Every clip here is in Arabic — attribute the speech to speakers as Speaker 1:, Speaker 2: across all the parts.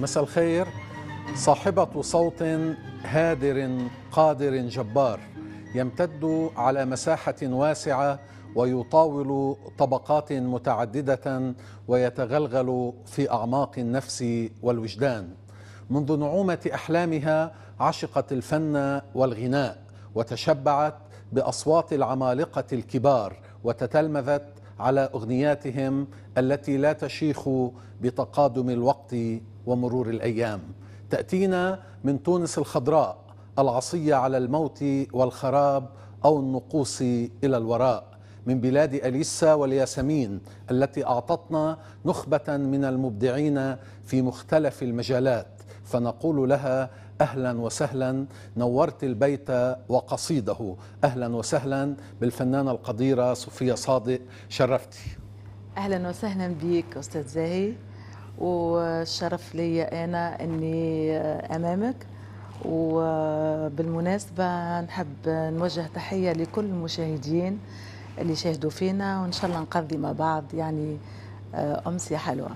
Speaker 1: مساء الخير صاحبة صوت هادر قادر جبار يمتد على مساحة واسعة ويطاول طبقات متعددة ويتغلغل في أعماق النفس والوجدان منذ نعومة أحلامها عشقت الفن والغناء وتشبعت بأصوات العمالقة الكبار وتتلمذت على أغنياتهم التي لا تشيخ بتقادم الوقت ومرور الايام تاتينا من تونس الخضراء العصيه على الموت والخراب او النقوص الى الوراء من بلاد أليسا والياسمين التي أعطتنا نخبة من المبدعين في مختلف المجالات فنقول لها أهلا وسهلا نورت البيت وقصيده أهلا وسهلا بالفنانة القديرة صوفيا صادق شرفتي
Speaker 2: أهلا وسهلا بك أستاذ زاهي وشرف لي أنا أني أمامك وبالمناسبة نحب نوجه تحية لكل المشاهدين اللي شاهدوا فينا وإن شاء الله نقضي مع بعض يعني آه، أمسية حلوة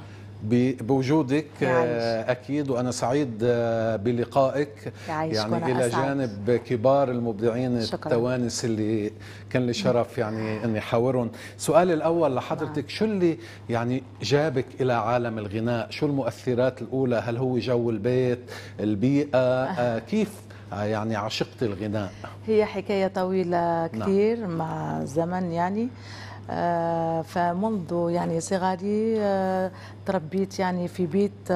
Speaker 1: بوجودك يعيش. آه، اكيد وانا سعيد آه، بلقائك يعيش. يعني الى أسعد. جانب كبار المبدعين شكرا. التوانس اللي كان لي شرف يعني اني حاورهم سؤال الاول لحضرتك نعم. شو اللي يعني جابك الى عالم الغناء شو المؤثرات الاولى هل هو جو البيت البيئه آه. كيف آه، يعني عشقت الغناء
Speaker 2: هي حكايه طويله نعم. كثير نعم. مع الزمن يعني آه آه، فمنذ يعني صغري آه، تربيت يعني في بيت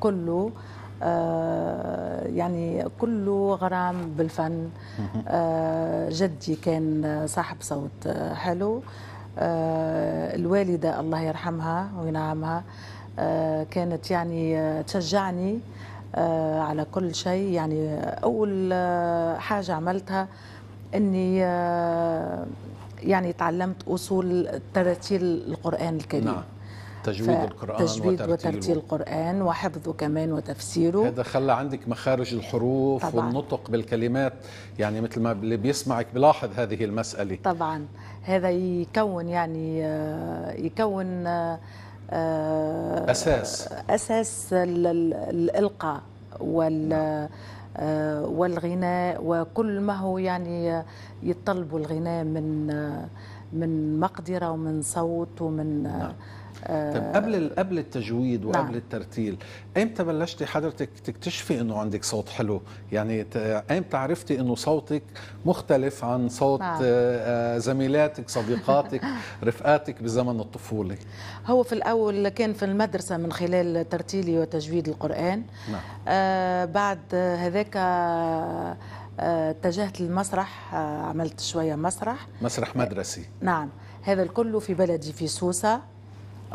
Speaker 2: كله آه، يعني كله غرام بالفن جدي كان صاحب صوت حلو الوالدة الله يرحمها وينعمها كانت يعني تشجعني على كل شيء يعني أول حاجة عملتها أني يعني تعلمت أصول تراتيل القرآن الكريم نعم.
Speaker 1: تجويد القرآن تجويد وترتيل
Speaker 2: القرآن وحفظه كمان وتفسيره
Speaker 1: هذا خلى عندك مخارج الحروف طبعاً. والنطق بالكلمات يعني مثل ما اللي بيسمعك بلاحظ هذه المسألة
Speaker 2: طبعا هذا يكون يعني آه، يكون آه، أساس أساس الإلقاء وال نعم. آه، والغناء وكل ما هو يعني يطلب الغناء من آه، من مقدره ومن صوت ومن آه، نعم. طيب
Speaker 1: آه، قبل قبل التجويد وقبل نعم. الترتيل امتى بلشتي حضرتك تكتشفي انه عندك صوت حلو يعني امتى عرفتي انه صوتك مختلف عن صوت نعم. آه، زميلاتك صديقاتك رفقاتك بزمن الطفوله
Speaker 2: هو في الاول كان في المدرسه من خلال ترتيلي وتجويد القران نعم. آه بعد هذاك آه، اتجهت للمسرح آه عملت شويه مسرح
Speaker 1: مسرح مدرسي
Speaker 2: نعم هذا الكل في بلدي في سوسه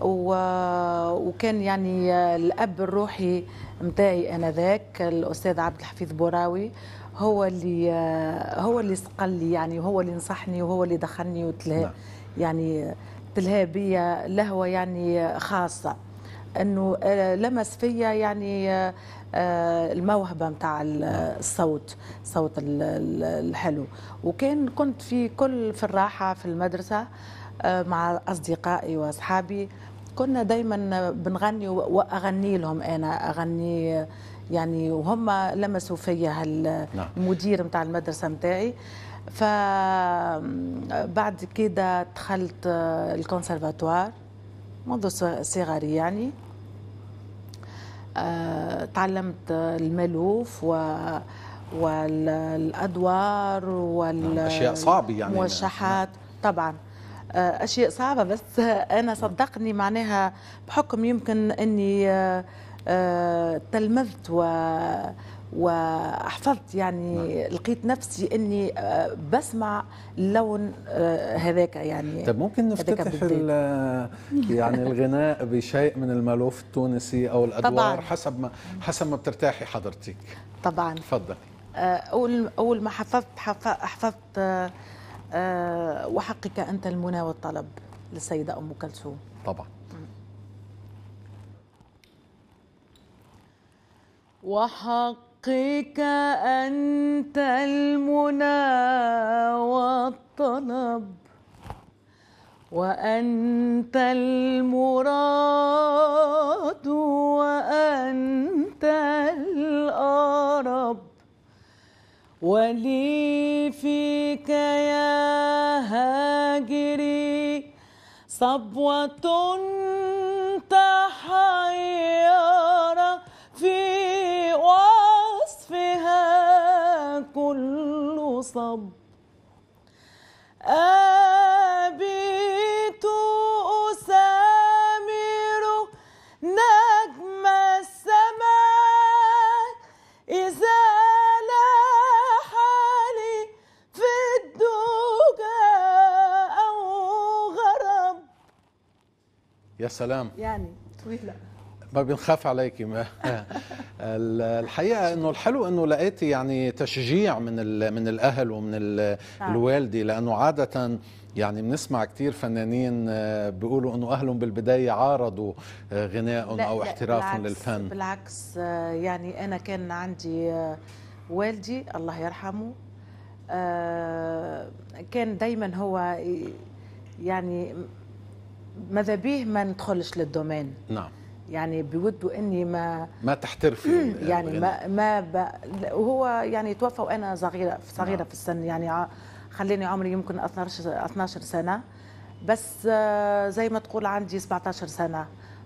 Speaker 2: وكان يعني الاب الروحي متاعي انذاك الاستاذ عبد الحفيظ بوراوي هو اللي هو اللي سقل لي يعني وهو اللي نصحني وهو اللي دخلني وتلها نعم. يعني تلها بيا لهوه يعني خاصه انه لمس فيا يعني الموهبه نتاع الصوت صوت الحلو وكان كنت في كل في الراحه في المدرسه مع اصدقائي واصحابي كنا دايما بنغني واغني لهم انا اغني يعني وهم لمسوا فيا المدير نعم. نتاع المدرسه نتاعي فبعد كده دخلت الكونسرفاتوار منذ صغري يعني آه، تعلمت المالوف و والادوار والاشياء نعم، صعبه يعني موشحات طبعا آه، اشياء صعبه بس انا صدقني معناها بحكم يمكن اني آه، آه، تلمذت و وحفظت يعني نعم. لقيت نفسي اني بسمع اللون هذاك يعني طب ممكن نفتتح
Speaker 1: يعني الغناء بشيء من المالوف التونسي او الادوار طبعاً. حسب ما حسب ما بترتاحي حضرتك طبعا تفضلي
Speaker 2: اول اول ما حفظت حفظت آه، وحقك أنت المنى والطلب للسيدة أم كلثوم
Speaker 1: طبعا
Speaker 3: وحقك أنت المنى والطلب وأنت المراد وأنت الأرب ولي فيك يا هاجري صبوة تحير في وصفها كل صب آه
Speaker 1: يا سلام
Speaker 2: يعني طويله
Speaker 1: ما بنخاف عليكي ما الحقيقه انه الحلو انه لقيت يعني تشجيع من من الاهل ومن نعم. الوالده لانه عاده يعني بنسمع كثير فنانين آه، بيقولوا انه اهلهم بالبدايه عارضوا آه، غنائهم او احترافهم للفن
Speaker 2: بالعكس آه، يعني انا كان عندي والدي الله يرحمه كان دايما هو يعني ماذا به ما ندخلش للدومين نعم يعني بودوا اني ما
Speaker 1: ما تحترفي يعني, يعني ما
Speaker 2: ما ب... هو يعني توفى وانا صغيره صغيره نعم. في السن يعني خليني عمري يمكن 12 12 سنه بس آه، زي ما تقول عندي 17 سنه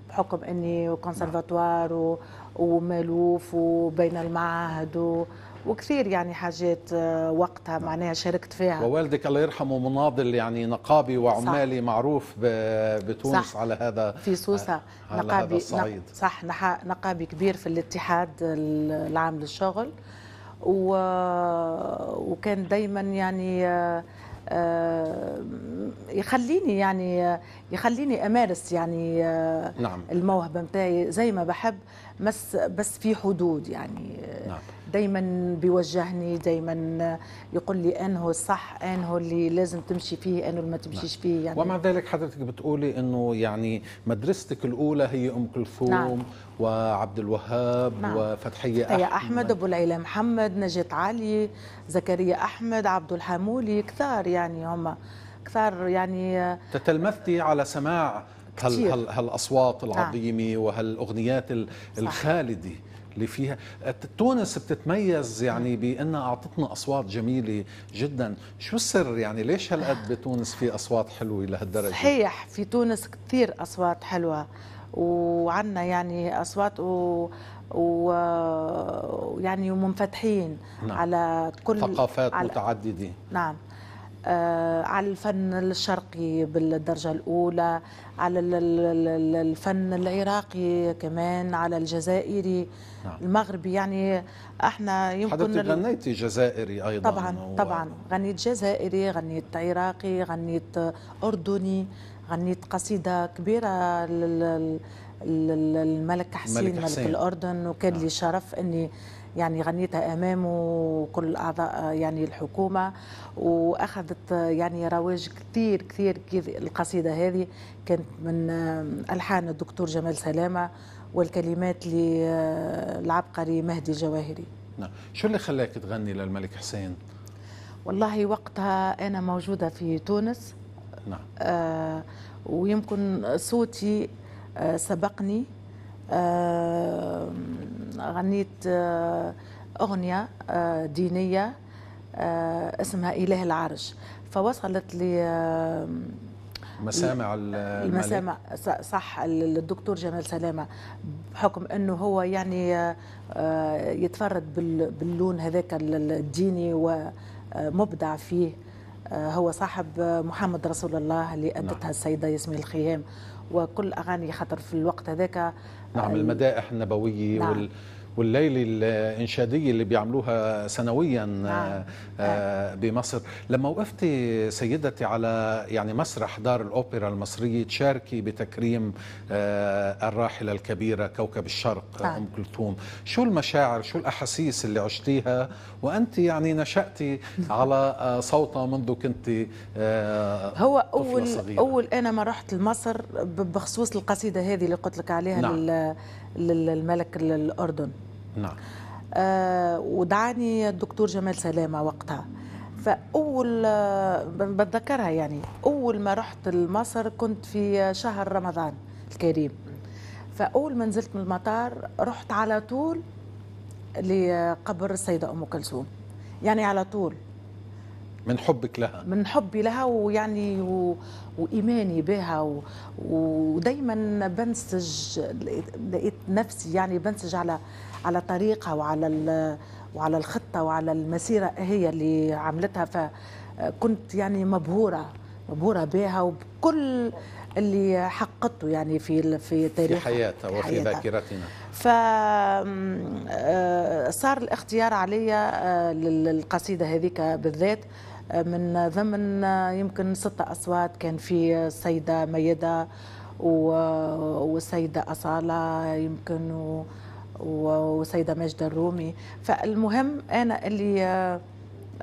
Speaker 2: بحكم اني كونسرفاتوار نعم. و... ومالوف وبين المعاهد و... وكثير يعني حاجات آه، وقتها نعم. معناها شاركت فيها
Speaker 1: ووالدك الله يرحمه مناضل يعني نقابي وعمالي صح. معروف بتونس صح. على هذا في سوسة
Speaker 2: آه، على نقابي هذا الصعيد. صح نقابي كبير في الاتحاد العام للشغل و... وكان دايما يعني آه، يخليني يعني يخليني امارس يعني نعم. الموهبه متاعي زي ما بحب بس بس في حدود يعني نعم. دايما بيوجهني دايما يقول لي انه الصح انه اللي لازم تمشي فيه انه اللي ما تمشيش نعم. فيه يعني ومع
Speaker 1: ذلك حضرتك بتقولي انه يعني مدرستك الاولى هي ام كلثوم نعم. وعبد الوهاب نعم. وفتحيه احمد احمد
Speaker 2: ابو العيله محمد نجات علي زكريا احمد عبد الحمولي كثار يعني هم كثار يعني
Speaker 1: تتلمذتي على سماع هالاصوات نعم. العظيمه نعم. وهالاغنيات الخالده اللي فيها تونس بتتميز يعني بانها اعطتنا اصوات جميله جدا شو السر يعني ليش هالقد بتونس في اصوات حلوه لهالدرجه
Speaker 2: صحيح في تونس كثير اصوات حلوه وعندنا يعني اصوات و ويعني منفتحين نعم. على كل ثقافات على...
Speaker 1: متعدده
Speaker 2: نعم آه، على الفن الشرقي بالدرجة الأولى على الفن العراقي كمان على الجزائري نعم. المغربي يعني احنا يمكن حضرتك غنيتي
Speaker 1: جزائري أيضا طبعا و... طبعا
Speaker 2: غنيت جزائري غنيت عراقي غنيت أردني غنيت قصيدة كبيرة لل... حسين ملك, حسين. ملك الأردن وكان نعم. لي شرف أني يعني غنيتها امامه وكل اعضاء يعني الحكومه واخذت يعني رواج كثير كثير القصيده هذه كانت من الحان الدكتور جمال سلامه والكلمات للعبقري مهدي الجواهري
Speaker 1: نعم شو اللي خلاك تغني للملك حسين
Speaker 2: والله وقتها انا موجوده في تونس نعم آه ويمكن صوتي آه سبقني غنيت آه، أغنية آه، دينية آه، اسمها إله العرش فوصلت لي
Speaker 1: مسامع المسامع
Speaker 2: صح الدكتور جمال سلامه بحكم انه هو يعني يتفرد باللون هذاك الديني ومبدع فيه هو صاحب محمد رسول الله اللي ادتها نعم. السيده ياسمين الخيام وكل اغاني خاطر في الوقت هذاك نعم المدائح
Speaker 1: النبويه نعم. وال والليلة الإنشادية اللي بيعملوها سنويا نعم. آه. نعم. آه. بمصر لما وقفت سيدتي على يعني مسرح دار الأوبرا المصرية تشاركي بتكريم آه الراحلة الكبيرة كوكب الشرق آه. أم كلثوم شو المشاعر شو الأحاسيس اللي عشتيها وأنت يعني نشأتي على آه، صوتها منذ كنت آه هو أول, صغيرة. أول
Speaker 2: أنا ما رحت لمصر بخصوص القصيدة هذه اللي قلت لك عليها نعم. للملك الأردن نعم آه ودعاني الدكتور جمال سلامة وقتها فأول آه، بتذكرها يعني أول ما رحت لمصر كنت في شهر رمضان الكريم فأول ما نزلت من المطار رحت على طول لقبر السيدة أم كلثوم يعني على طول
Speaker 1: من حبك لها
Speaker 2: من حبي لها ويعني و... وايماني بها ودايما بنسج لقيت نفسي يعني بنسج على على طريقها وعلى وعلى الخطه وعلى المسيره هي اللي عملتها فكنت يعني مبهوره مبهوره بها وبكل اللي حققته يعني في في تاريخ في حياتها وفي ذاكرتنا ف آه، صار الاختيار عليا آه، للقصيده هذيك بالذات من ضمن يمكن ستة أصوات كان في السيدة ميدة والسيدة أصالة يمكن وسيدة ماجدة الرومي فالمهم أنا اللي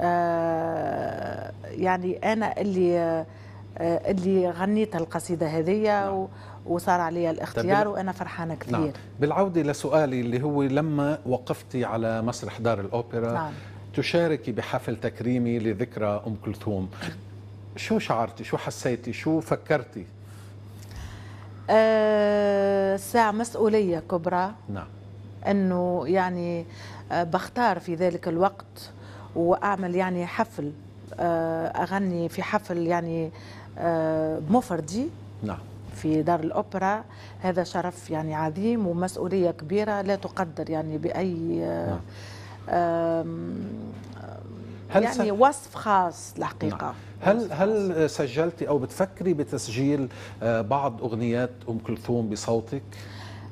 Speaker 2: آه، يعني أنا اللي آه، اللي غنيت القصيدة هذه نعم. وصار علي الاختيار طيب، وانا فرحانه نعم. كثير نعم.
Speaker 1: بالعوده لسؤالي اللي هو لما وقفتي على مسرح دار الاوبرا نعم. تشاركي بحفل تكريمي لذكرى أم كلثوم شو شعرتي شو حسيتي شو فكرتي
Speaker 2: أه ساعة مسؤولية كبرى نعم أنه يعني آه، بختار في ذلك الوقت وأعمل يعني حفل آه، أغني في حفل يعني بمفردي آه، نعم في دار الأوبرا هذا شرف يعني عظيم ومسؤولية كبيرة لا تقدر يعني بأي نعم. هل يعني وصف خاص الحقيقة نعم.
Speaker 1: هل هل سجلتي او بتفكري بتسجيل آه، بعض اغنيات ام كلثوم بصوتك؟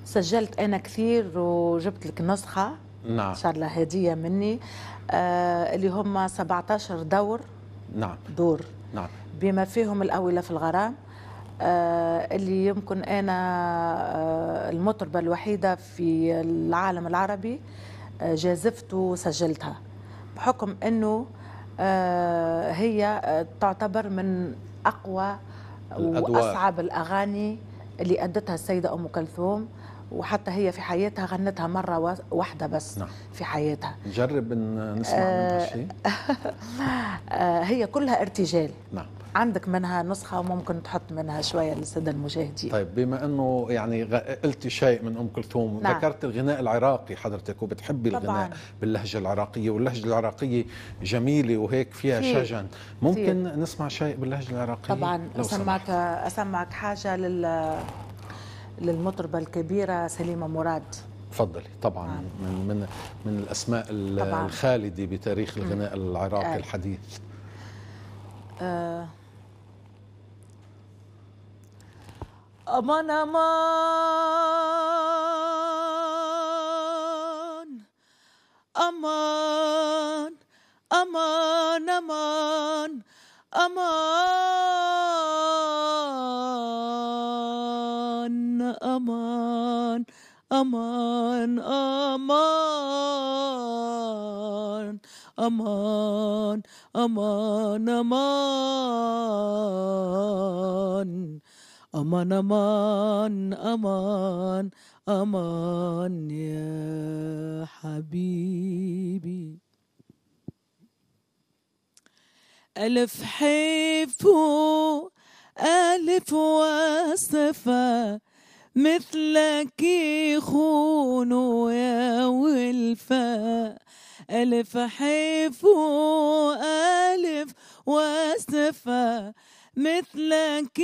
Speaker 2: سجلت انا كثير وجبت لك نسخه نعم ان شاء الله هديه مني آه اللي هم 17 دور نعم دور نعم بما فيهم الاوله في الغرام آه اللي يمكن انا آه المطربه الوحيده في العالم العربي آه آه، جازفت وسجلتها بحكم أنه آه، هي آه، تعتبر من أقوى وأصعب الأغاني اللي أدتها السيدة أم كلثوم وحتى هي في حياتها غنتها مرة واحدة بس نعم. في حياتها
Speaker 1: نجرب نسمع منها شيء
Speaker 2: هي كلها ارتجال نعم عندك منها نسخة ممكن تحط منها شوية للسادة المشاهدين
Speaker 1: طيب بما أنه يعني قلتي شيء من أم كلثوم نعم. ذكرت الغناء العراقي حضرتك وبتحبي طبعاً. الغناء باللهجة العراقية واللهجة العراقية جميلة وهيك فيها فيه. شجن ممكن فيه. نسمع شيء باللهجة العراقية طبعا أسمعك,
Speaker 2: أسمعك حاجة لل للمطربة الكبيرة سليمة مراد
Speaker 1: تفضلي طبعا نعم. من من من الاسماء طبعاً. الخالده بتاريخ الغناء العراقي آه. الحديث
Speaker 2: آه
Speaker 3: Aman aman aman aman aman aman aman aman aman aman aman aman أمان أمان أمان أمان يا حبيبي ألف حيف ألف وصفة مثلك يخون يا ولفة ألف حيف ألف وصفة مثلك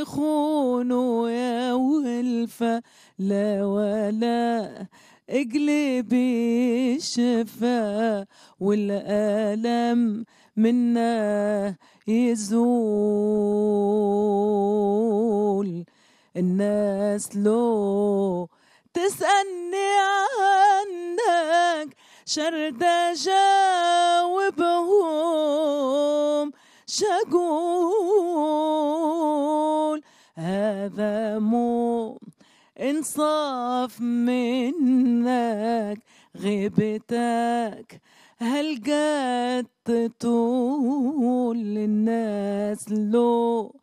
Speaker 3: يخون ويا ولفة لا ولا اقلبي الشفا والألم منا يزول الناس لو تسألني عنك شرد جاوبهم شقول هذا مو انصاف منك غيبتك هل قد تقول للناس لو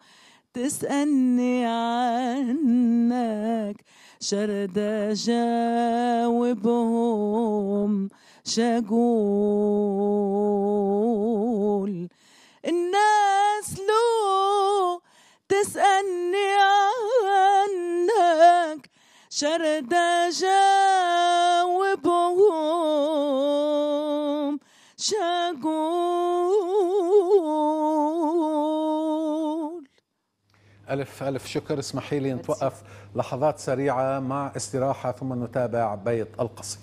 Speaker 3: تسألني عنك شرد جاوبهم شقول الناس لو تسألني عنك شرد جاوبهم شاقول
Speaker 1: ألف ألف شكر اسمحي لي نتوقف لحظات سريعة مع استراحة ثم نتابع بيت القصيد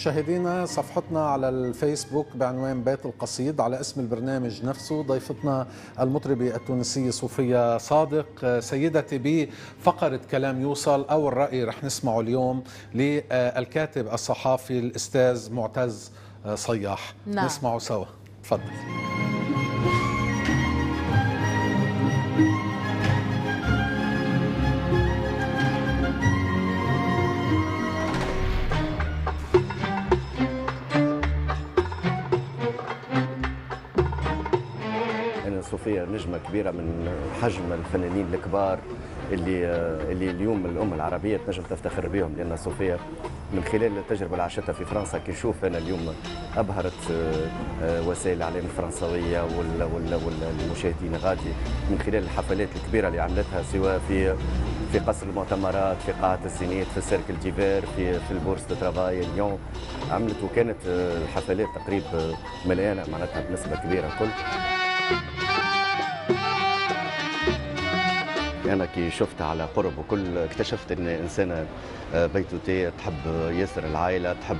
Speaker 1: مشاهدينا صفحتنا على الفيسبوك بعنوان بيت القصيد على اسم البرنامج نفسه ضيفتنا المطربة التونسية صوفية صادق سيدتي بفقرة كلام يوصل أو الرأي رح نسمعه اليوم للكاتب الصحافي الأستاذ معتز صياح نعم. نسمعه سوا تفضل
Speaker 4: كبيره من حجم الفنانين الكبار اللي اللي اليوم الام العربيه تنجم تفتخر بهم لان صوفيا من خلال التجربه اللي عاشتها في فرنسا كي نشوف انا اليوم ابهرت آه، وسائل الاعلام الفرنسويه والمشاهدين غادي من خلال الحفلات الكبيره اللي عملتها سواء في في قصر المؤتمرات في قاعة السينيت في سيركل ديفير في في البورس دو ترافاي ليون عملت وكانت آه، الحفلات تقريبا مليانه معناتها بنسبه كبيره الكل انا كي شفتها على قرب وكل اكتشفت ان انسانه آه، بيتوتيه تحب ياسر العائله تحب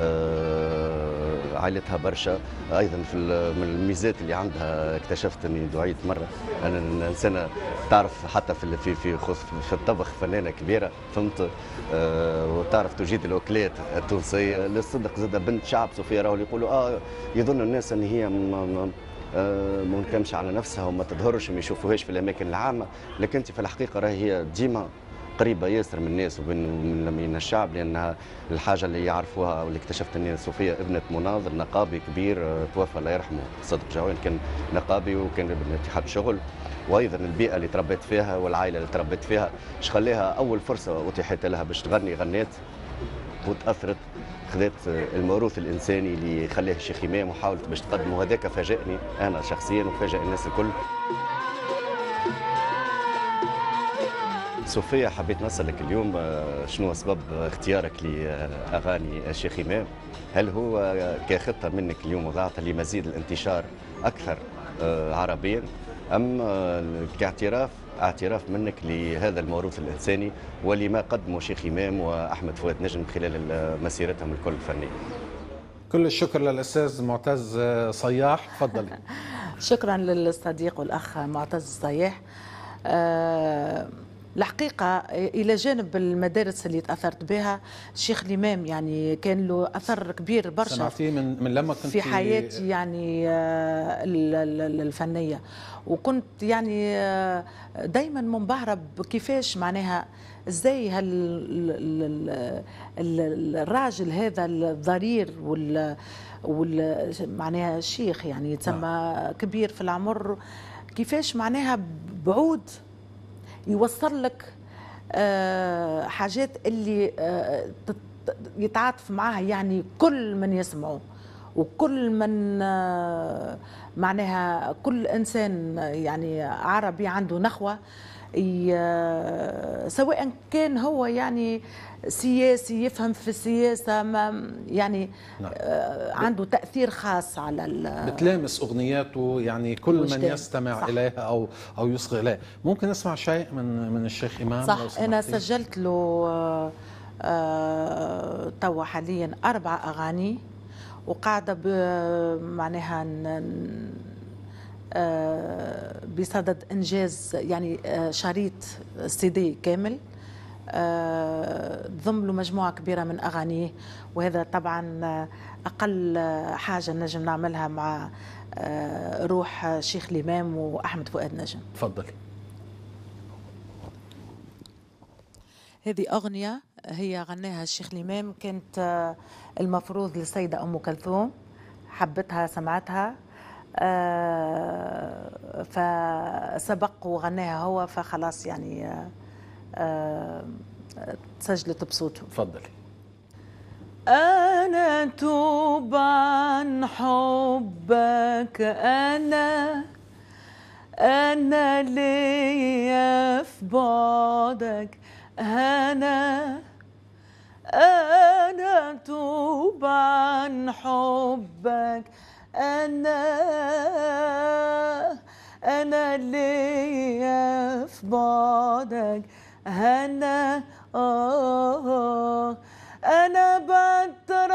Speaker 4: آه، عائلتها برشا ايضا في من الميزات اللي عندها اكتشفت اني دعيت مره انا انسانه تعرف حتى في في في في الطبخ فنانه كبيره فهمت آه، وتعرف تجيد الاكلات التونسيه للصدق زاد بنت شعب صوفيا راهو يقولوا اه يظن الناس ان هي آه، ما نكمش على نفسها وما تظهرش وما يشوفوهاش في الاماكن العامه لكن انت في الحقيقه راهي هي ديما قريبه ياسر من الناس ومن من الشعب لانها الحاجه اللي يعرفوها واللي اكتشفت ان صوفيا ابنه مناظر نقابي كبير آه، توفى الله يرحمه صدق جوان كان نقابي وكان ابن اتحاد شغل وايضا البيئه اللي تربيت فيها والعائله اللي تربيت فيها شخليها اول فرصه اتيحت لها باش تغني غنيت وتاثرت خذات آه، الموروث الانساني اللي خلاه الشيخ امام وحاولت باش تقدمه هذاك فاجئني انا شخصيا وفاجئ الناس الكل صوفيا حبيت نسألك اليوم آه، شنو سبب اختيارك لأغاني الشيخ إمام هل هو كخطة منك اليوم وضعت لمزيد الانتشار أكثر آه، عربيا أم كاعتراف اعتراف منك لهذا الموروث الانساني ولما قدمه شيخ امام واحمد فؤاد نجم خلال مسيرتهم الكل الفنيه.
Speaker 1: كل الشكر للاستاذ معتز صياح تفضلي.
Speaker 2: شكرا للصديق والاخ معتز صياح أه الحقيقة إلى جانب المدارس اللي تأثرت بها الشيخ الإمام يعني كان له أثر كبير برشا سمعتي
Speaker 1: من, من لما كنت في حياتي
Speaker 2: يعني آه، الفنية وكنت يعني آه، دايما منبهرة بكيفاش معناها ازاي هالراجل هذا الضرير وال وال معناها الشيخ يعني نعم. تسمى كبير في العمر كيفاش معناها بعود يوصل لك آه، حاجات اللي آه، يتعاطف معها يعني كل من يسمعه وكل من آه، معناها كل انسان يعني عربي عنده نخوه سواء كان هو يعني سياسي يفهم في السياسه ما يعني
Speaker 1: نعم. آه،
Speaker 2: عنده تاثير خاص على
Speaker 1: بتلامس اغنياته يعني كل مجدد. من يستمع صح. اليها او او يصغي اليها ممكن نسمع شيء من من الشيخ امام صح انا سجلت
Speaker 2: له آه، آه، توا حاليا اربع اغاني وقاعده معناها بصدد انجاز يعني شريط سي دي كامل ضم له مجموعة كبيرة من أغانيه وهذا طبعا أقل حاجة نجم نعملها مع آه، روح شيخ الإمام وأحمد فؤاد نجم تفضل هذه أغنية هي غناها الشيخ الإمام كانت آه، المفروض للسيدة أم كلثوم حبتها سمعتها آه، فسبق وغناها هو فخلاص يعني تسجلت بصوته تفضلي
Speaker 3: أنا توب عن حبك أنا أنا ليا في بعدك أنا أنا توب عن حبك أنا أنا ليا في بعدك هنا آه أنا بترجاك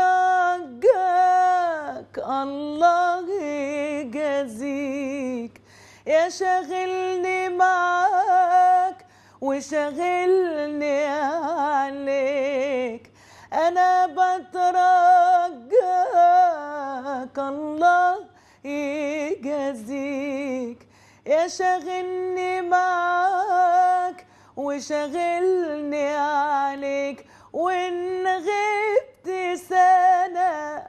Speaker 3: الله يجازيك يا شاغلني معاك وشاغلني عليك أنا بترجاك الله يجازيك يا شاغلني معاك وشغلني عليك وإن غبت سنة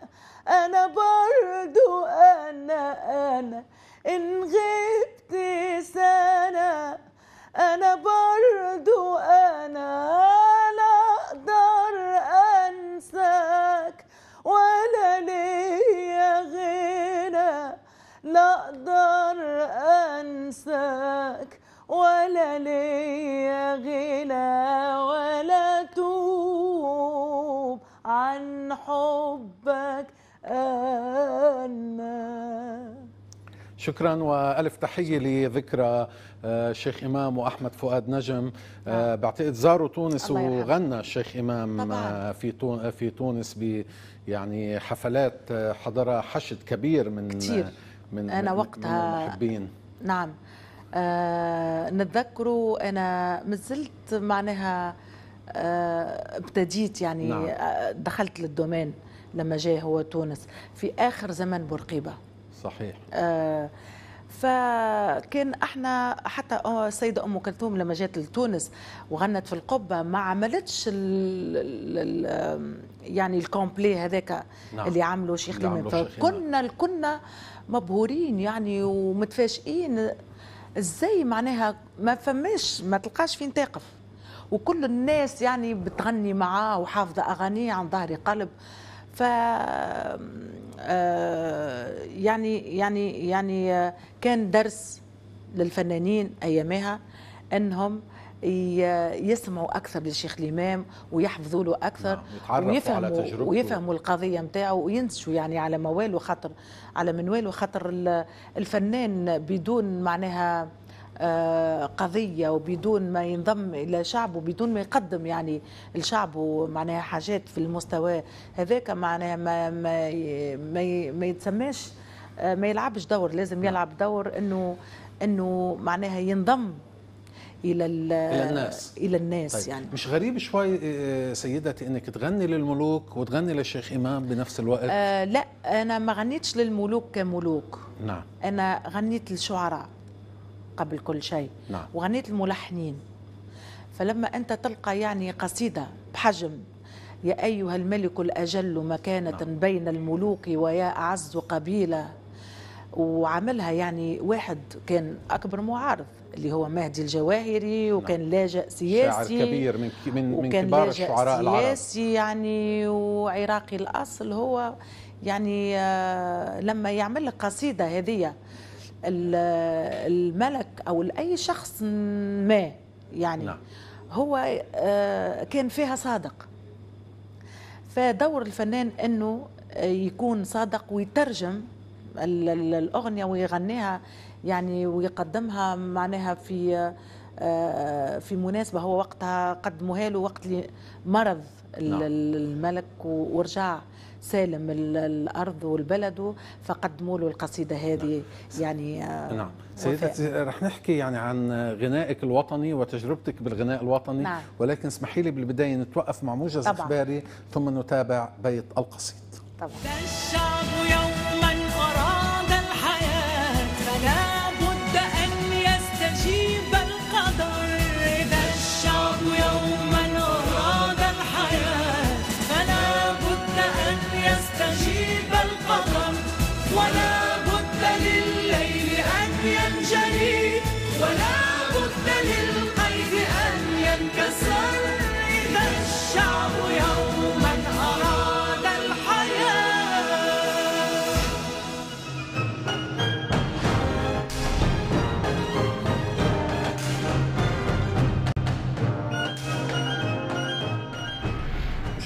Speaker 3: أنا برضو أنا أنا إن غبت سنة أنا برضو أنا لا أقدر أنساك ولا ليا غيرك لا أقدر أنساك ولا لي غنى ولا توب عن حبك أنا
Speaker 1: شكرا والف تحيه لذكرى الشيخ آه، امام واحمد فؤاد نجم آه، نعم. بعتقد زاروا تونس وغنى الشيخ امام آه، في في تونس ب يعني حفلات حضرها حشد كبير من كتير. من انا وقتها من
Speaker 2: نعم آه نتذكره انا مازلت معناها آه، ابتديت يعني نعم. آه، دخلت للدومين لما جاء هو تونس في اخر زمن بورقيبه صحيح آه فكان احنا حتى السيده آه، ام كلثوم لما جات لتونس وغنت في القبه ما عملتش الـ الـ يعني الكومبلي هذاك نعم. اللي عمله شيخ كنا كنا مبهورين يعني ومتفاجئين ازاي معناها ما فماش ما تلقاش فين تقف وكل الناس يعني بتغني معاه وحافظه اغانيه عن ظهر قلب ف آه، يعني يعني يعني آه، كان درس للفنانين ايامها انهم يسمعوا اكثر للشيخ الامام ويحفظوا له اكثر نعم، ويفهموا ويفهموا القضيه نتاعو وينسوا يعني على موال خاطر على منوال خاطر الفنان بدون معناها آه، قضية وبدون ما ينضم إلى شعبه بدون ما يقدم يعني لشعبه معناها حاجات في المستوى هذاك معناها ما, ما, ما, ما يتسماش آه، ما يلعبش دور لازم نعم. يلعب دور أنه أنه معناها ينضم الى الى الناس الى الناس طيب. يعني
Speaker 1: مش غريب شوي آه، سيدتي انك تغني للملوك وتغني للشيخ امام بنفس الوقت
Speaker 2: آه لا انا ما غنيتش للملوك كملوك نعم انا غنيت للشعراء قبل كل شيء نعم. وغنيت الملحنين فلما انت تلقى يعني قصيده بحجم يا ايها الملك الاجل مكانه نعم. بين الملوك ويا اعز قبيله وعملها يعني واحد كان اكبر معارض اللي هو مهدي الجواهري نعم. وكان لاجئ سياسي شاعر كبير من
Speaker 1: من وكان كبار الشعراء العرب
Speaker 2: سياسي يعني وعراقي الاصل هو يعني آه، لما يعمل لك قصيده هذه الملك او اي شخص ما يعني نعم. هو آه، كان فيها صادق فدور الفنان انه آه، يكون صادق ويترجم الاغنيه ويغنيها يعني ويقدمها معناها في آه، في مناسبة هو وقتها قدموها له وقت اللي مرض نعم. الملك ورجع سالم الارض والبلد فقدموا له القصيده هذه نعم. يعني آه، نعم
Speaker 1: سيدتي رح نحكي يعني عن غنائك الوطني وتجربتك بالغناء الوطني نعم. ولكن اسمحي لي بالبدايه نتوقف مع موجز اخباري ثم نتابع بيت القصيد
Speaker 3: طبعا الشعب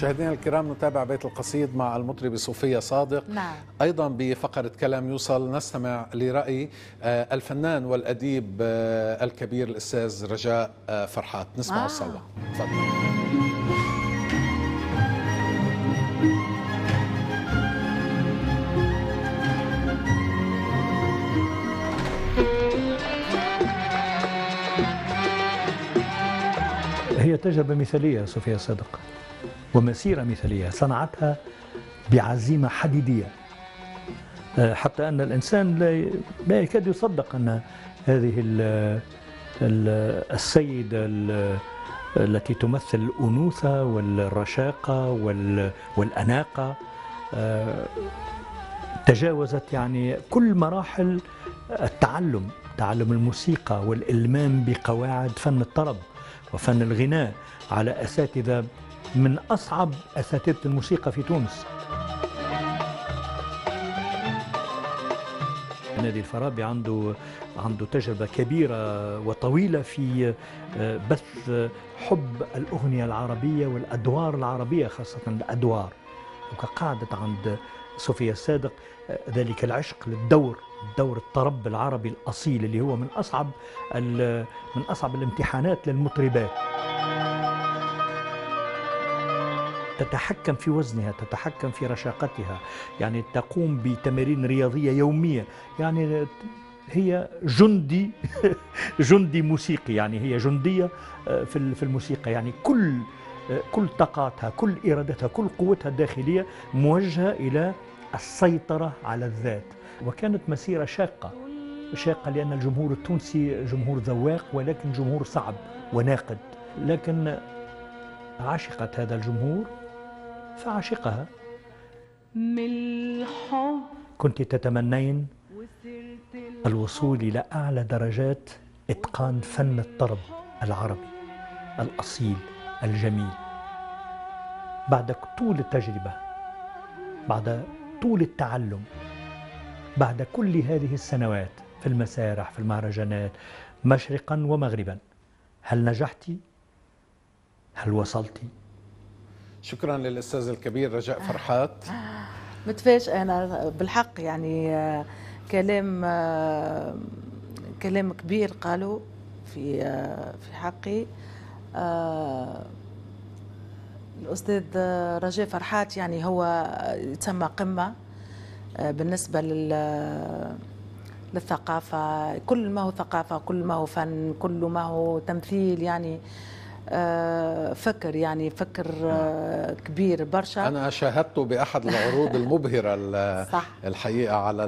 Speaker 1: مشاهدينا الكرام نتابع بيت القصيد مع المطربة صوفية صادق نعم. أيضا بفقرة كلام يوصل نستمع لرأي آه، الفنان والأديب آه، الكبير الأستاذ رجاء آه، فرحات نسمع آه. الصلاة تفضل
Speaker 5: هي تجربة مثالية صوفيا صدق ومسيرة مثالية صنعتها بعزيمة حديدية آه، حتى أن الإنسان لا يكاد يصدق أن هذه السيدة التي تمثل الأنوثة والرشاقة والأناقة آه، تجاوزت يعني كل مراحل التعلم تعلم الموسيقى والإلمام بقواعد فن الطرب وفن الغناء على أساتذة من أصعب أساتذة الموسيقى في تونس نادي الفارابي عنده عنده تجربة كبيرة وطويلة في آه، بث حب الأغنية العربية والأدوار العربية خاصة الأدوار وقعدت عند صوفيا الصادق آه، ذلك العشق للدور دور الطرب العربي الأصيل اللي هو من أصعب من أصعب الامتحانات للمطربات تتحكم في وزنها تتحكم في رشاقتها يعني تقوم بتمارين رياضية يومية يعني هي جندي جندي موسيقي يعني هي جندية آه، في الموسيقى يعني كل آه، كل طاقاتها كل إرادتها كل قوتها الداخلية موجهة إلى السيطرة على الذات وكانت مسيرة شاقة شاقة لأن الجمهور التونسي جمهور ذواق ولكن جمهور صعب وناقد لكن عشقت هذا الجمهور فعشقها من الحب كنت تتمنين الوصول إلى أعلى درجات إتقان فن الطرب العربي الأصيل الجميل بعد طول التجربة بعد طول التعلم بعد كل هذه السنوات في المسارح في المهرجانات مشرقا ومغربا هل نجحت؟ هل وصلتي
Speaker 1: شكرا للاستاذ الكبير رجاء فرحات
Speaker 2: آه، متفاجئه انا بالحق يعني آه، كلام آه، كلام كبير قالوا في في حقي الاستاذ رجاء فرحات يعني هو تم قمه بالنسبه لل للثقافه كل ما هو ثقافه كل ما هو فن كل ما هو تمثيل يعني آه، فكر يعني فكر آه، كبير برشا انا
Speaker 1: شاهدته باحد العروض المبهره صح. الحقيقه على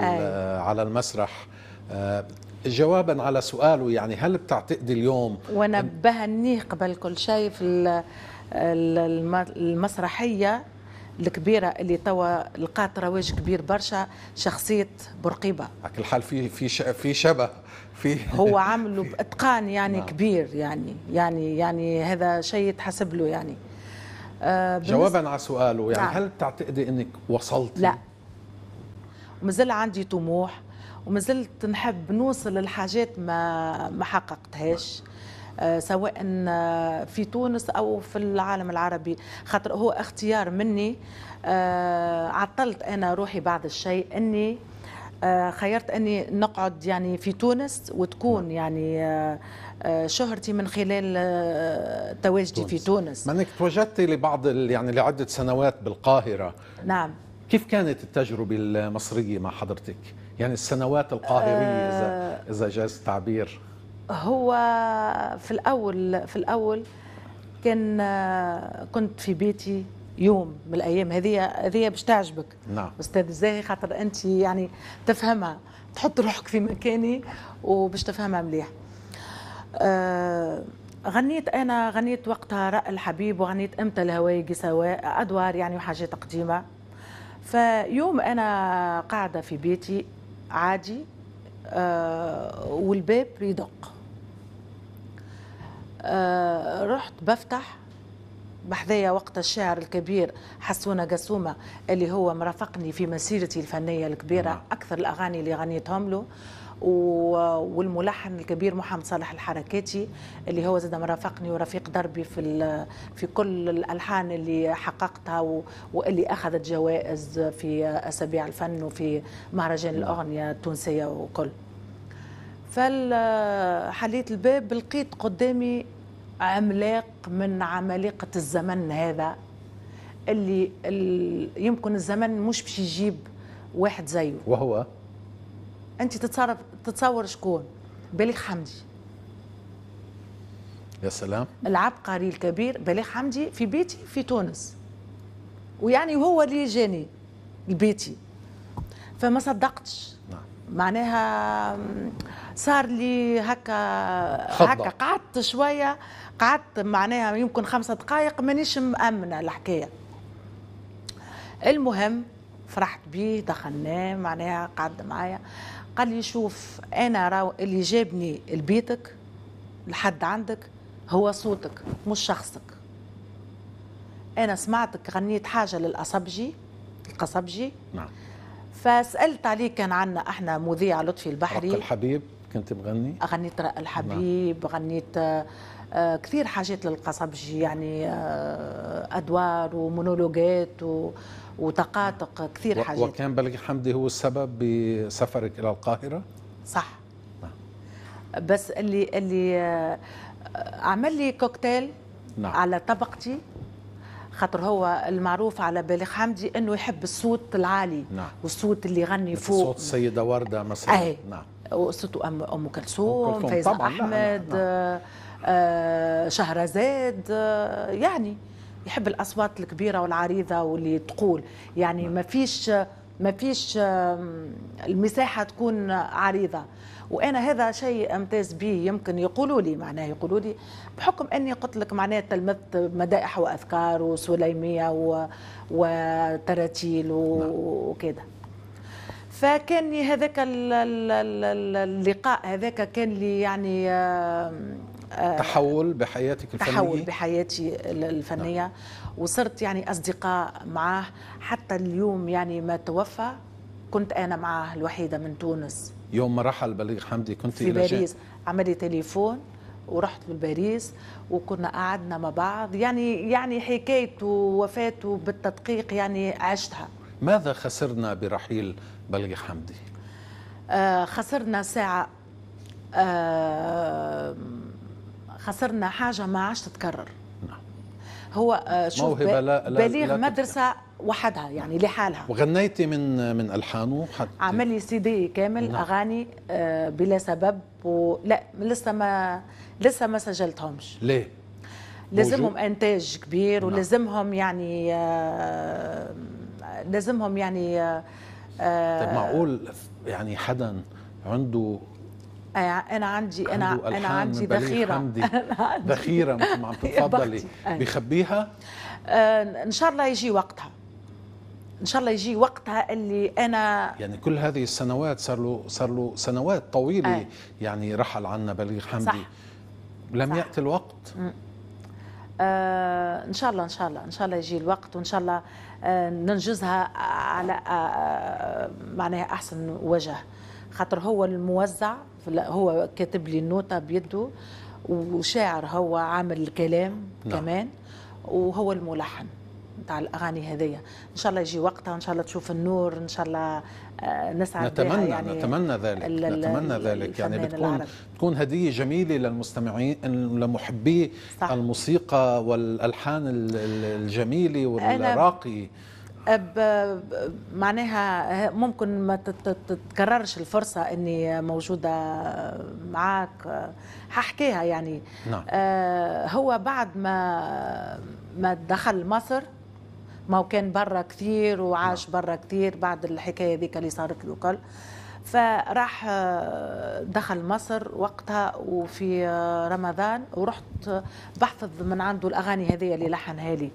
Speaker 1: على المسرح آه، جوابا على سؤاله يعني هل بتعتقدي اليوم
Speaker 2: ونبهني قبل كل شيء في المسرحيه الكبيره اللي توا لقات رواج كبير برشا شخصيه برقيبه
Speaker 1: على كل حال في في في شبه فيه هو
Speaker 2: عامله باتقان يعني نعم. كبير يعني يعني يعني هذا شيء يتحسب له يعني آه جوابا على
Speaker 1: سؤاله يعني نعم. هل بتعتقدي انك وصلت لا
Speaker 2: زال عندي طموح ومازلت نحب نوصل لحاجات ما ما حققتهاش نعم. آه، سواء آه، في تونس او في العالم العربي خاطر هو اختيار مني آه، عطلت انا روحي بعض الشيء اني آه، خيرت اني نقعد يعني في تونس وتكون يعني آه، آه، شهرتي من خلال
Speaker 1: تواجدي تونس. في تونس منك تواجدتي لبعض يعني لعده سنوات بالقاهره نعم كيف كانت التجربه المصريه مع حضرتك يعني السنوات القاهريه اذا اذا جاز التعبير
Speaker 2: هو في الاول في الاول كان كنت في بيتي يوم من الايام هذه هذه باش تعجبك نعم استاذ زاهي خاطر انت يعني تفهمها تحط روحك في مكاني وباش تفهمها مليح آه غنيت انا غنيت وقتها راء الحبيب وغنيت امتى الهوايجي سواء ادوار يعني وحاجات قديمه فيوم انا قاعده في بيتي عادي آه والباب يدق آه رحت بفتح بحذايا وقت الشاعر الكبير حسونة قسومة اللي هو مرافقني في مسيرتي الفنية الكبيرة نعم. أكثر الأغاني اللي غنيتهم له والملحن الكبير محمد صالح الحركاتي اللي هو زاد مرافقني ورفيق دربي في في كل الالحان اللي حققتها واللي اخذت جوائز في اسابيع الفن وفي مهرجان نعم. الاغنيه التونسيه وكل فحليت الباب لقيت قدامي عملاق من عمالقة الزمن هذا اللي يمكن الزمن مش باش يجيب واحد زيه وهو انت تتصرف تتصور شكون بليغ حمدي يا سلام العبقري الكبير بليغ حمدي في بيتي في تونس ويعني هو اللي جاني لبيتي فما صدقتش نعم. معناها صار لي هكا هكا قعدت شويه قعدت معناها يمكن خمسة دقائق مانيش مأمنة الحكاية المهم فرحت بيه دخلناه معناها قعد معايا قال لي شوف انا راو اللي جابني لبيتك لحد عندك هو صوتك مش شخصك انا سمعتك غنيت حاجه للأصبجي القصبجي نعم فسالت عليه كان عندنا احنا مذيع لطفي البحري رق
Speaker 1: الحبيب كنت مغني
Speaker 2: غنيت رق الحبيب نعم. غنيت آه، كثير حاجات للقصبجي يعني آه، ادوار ومونولوجات و وتقاطق كثير حاجات
Speaker 1: وكان بلقي حمدي هو السبب بسفرك الى القاهره
Speaker 2: صح نعم. بس اللي اللي آه، عمل لي كوكتيل نعم. على طبقتي خاطر هو المعروف على بالي حمدي انه يحب الصوت العالي نعم. والصوت اللي يغني فوق صوت
Speaker 1: السيده ورده مثلا إيه. نعم
Speaker 2: وصوت ام ام كلثوم فايز احمد نعم. نعم. آه، شهرزاد آه، يعني يحب الاصوات الكبيره والعريضه واللي تقول يعني ما فيش ما فيش المساحه تكون عريضه وانا هذا شيء امتاز به يمكن يقولوا لي معناه يقولوا لي بحكم اني قلت لك معناه تلمذت مدائح واذكار وسليميه وتراتيل نعم. وكذا فكان هذاك اللقاء هذاك كان لي يعني آه،
Speaker 1: تحول بحياتك الفنيه تحول
Speaker 2: بحياتي الفنيه نعم. وصرت يعني اصدقاء معاه حتى اليوم يعني ما توفى كنت انا معاه الوحيده من تونس
Speaker 1: يوم ما رحل بليغ حمدي كنت في باريس
Speaker 2: عمل لي تليفون ورحت لباريس وكنا قعدنا مع بعض يعني يعني حكايته ووفاته بالتدقيق يعني
Speaker 1: عشتها ماذا خسرنا برحيل بلغي حمدي؟
Speaker 2: آه خسرنا ساعة آه خسرنا حاجه ما عادش تتكرر نعم هو آه، شوف موهبة لا لا بليغ لا مدرسة وحدها يعني لحالها
Speaker 1: وغنيتي من من ألحانه حتى
Speaker 2: عمل لي سي دي كامل نعم. أغاني آه، بلا سبب ولا لسه ما لسه ما سجلتهمش
Speaker 1: ليه؟ لازمهم
Speaker 2: إنتاج كبير نعم. ولازمهم يعني آه، لازمهم يعني طيب معقول
Speaker 1: يعني حدا عنده
Speaker 2: انا عندي انا انا عندي ذخيره ذخيره مثل ما عم تتفضلي
Speaker 1: بخبيها
Speaker 2: آه، ان شاء الله يجي وقتها ان شاء الله يجي وقتها اللي انا
Speaker 1: يعني كل هذه السنوات صار له صار له سنوات طويله أي. يعني رحل عنا بليغ حمدي صح. لم ياتي الوقت
Speaker 2: آه ان شاء الله ان شاء الله ان شاء الله يجي الوقت وان شاء الله آه ننجزها على آه معناها احسن وجه خاطر هو الموزع لا هو كاتب لي النوتة بيده وشاعر هو عامل الكلام نعم. كمان وهو الملحن نتاع الاغاني هذيا ان شاء الله يجي وقتها ان شاء الله تشوف النور ان شاء الله آه، نسعد نتمنى يعني نتمنى ذلك نتمنى ذلك يعني بتكون العرب.
Speaker 1: بتكون هديه جميله للمستمعين لمحبي صح. الموسيقى والالحان الجميله والراقيه
Speaker 2: معناها ممكن ما تتكررش الفرصة أني موجودة معاك ححكيها يعني نعم. آه، هو بعد ما ما دخل مصر ما هو كان برا كثير وعاش نعم. برا كثير بعد الحكاية ذيك اللي صارت له كل فراح آه، دخل مصر وقتها وفي آه، رمضان ورحت بحفظ من عنده الأغاني هذه اللي لحنها لي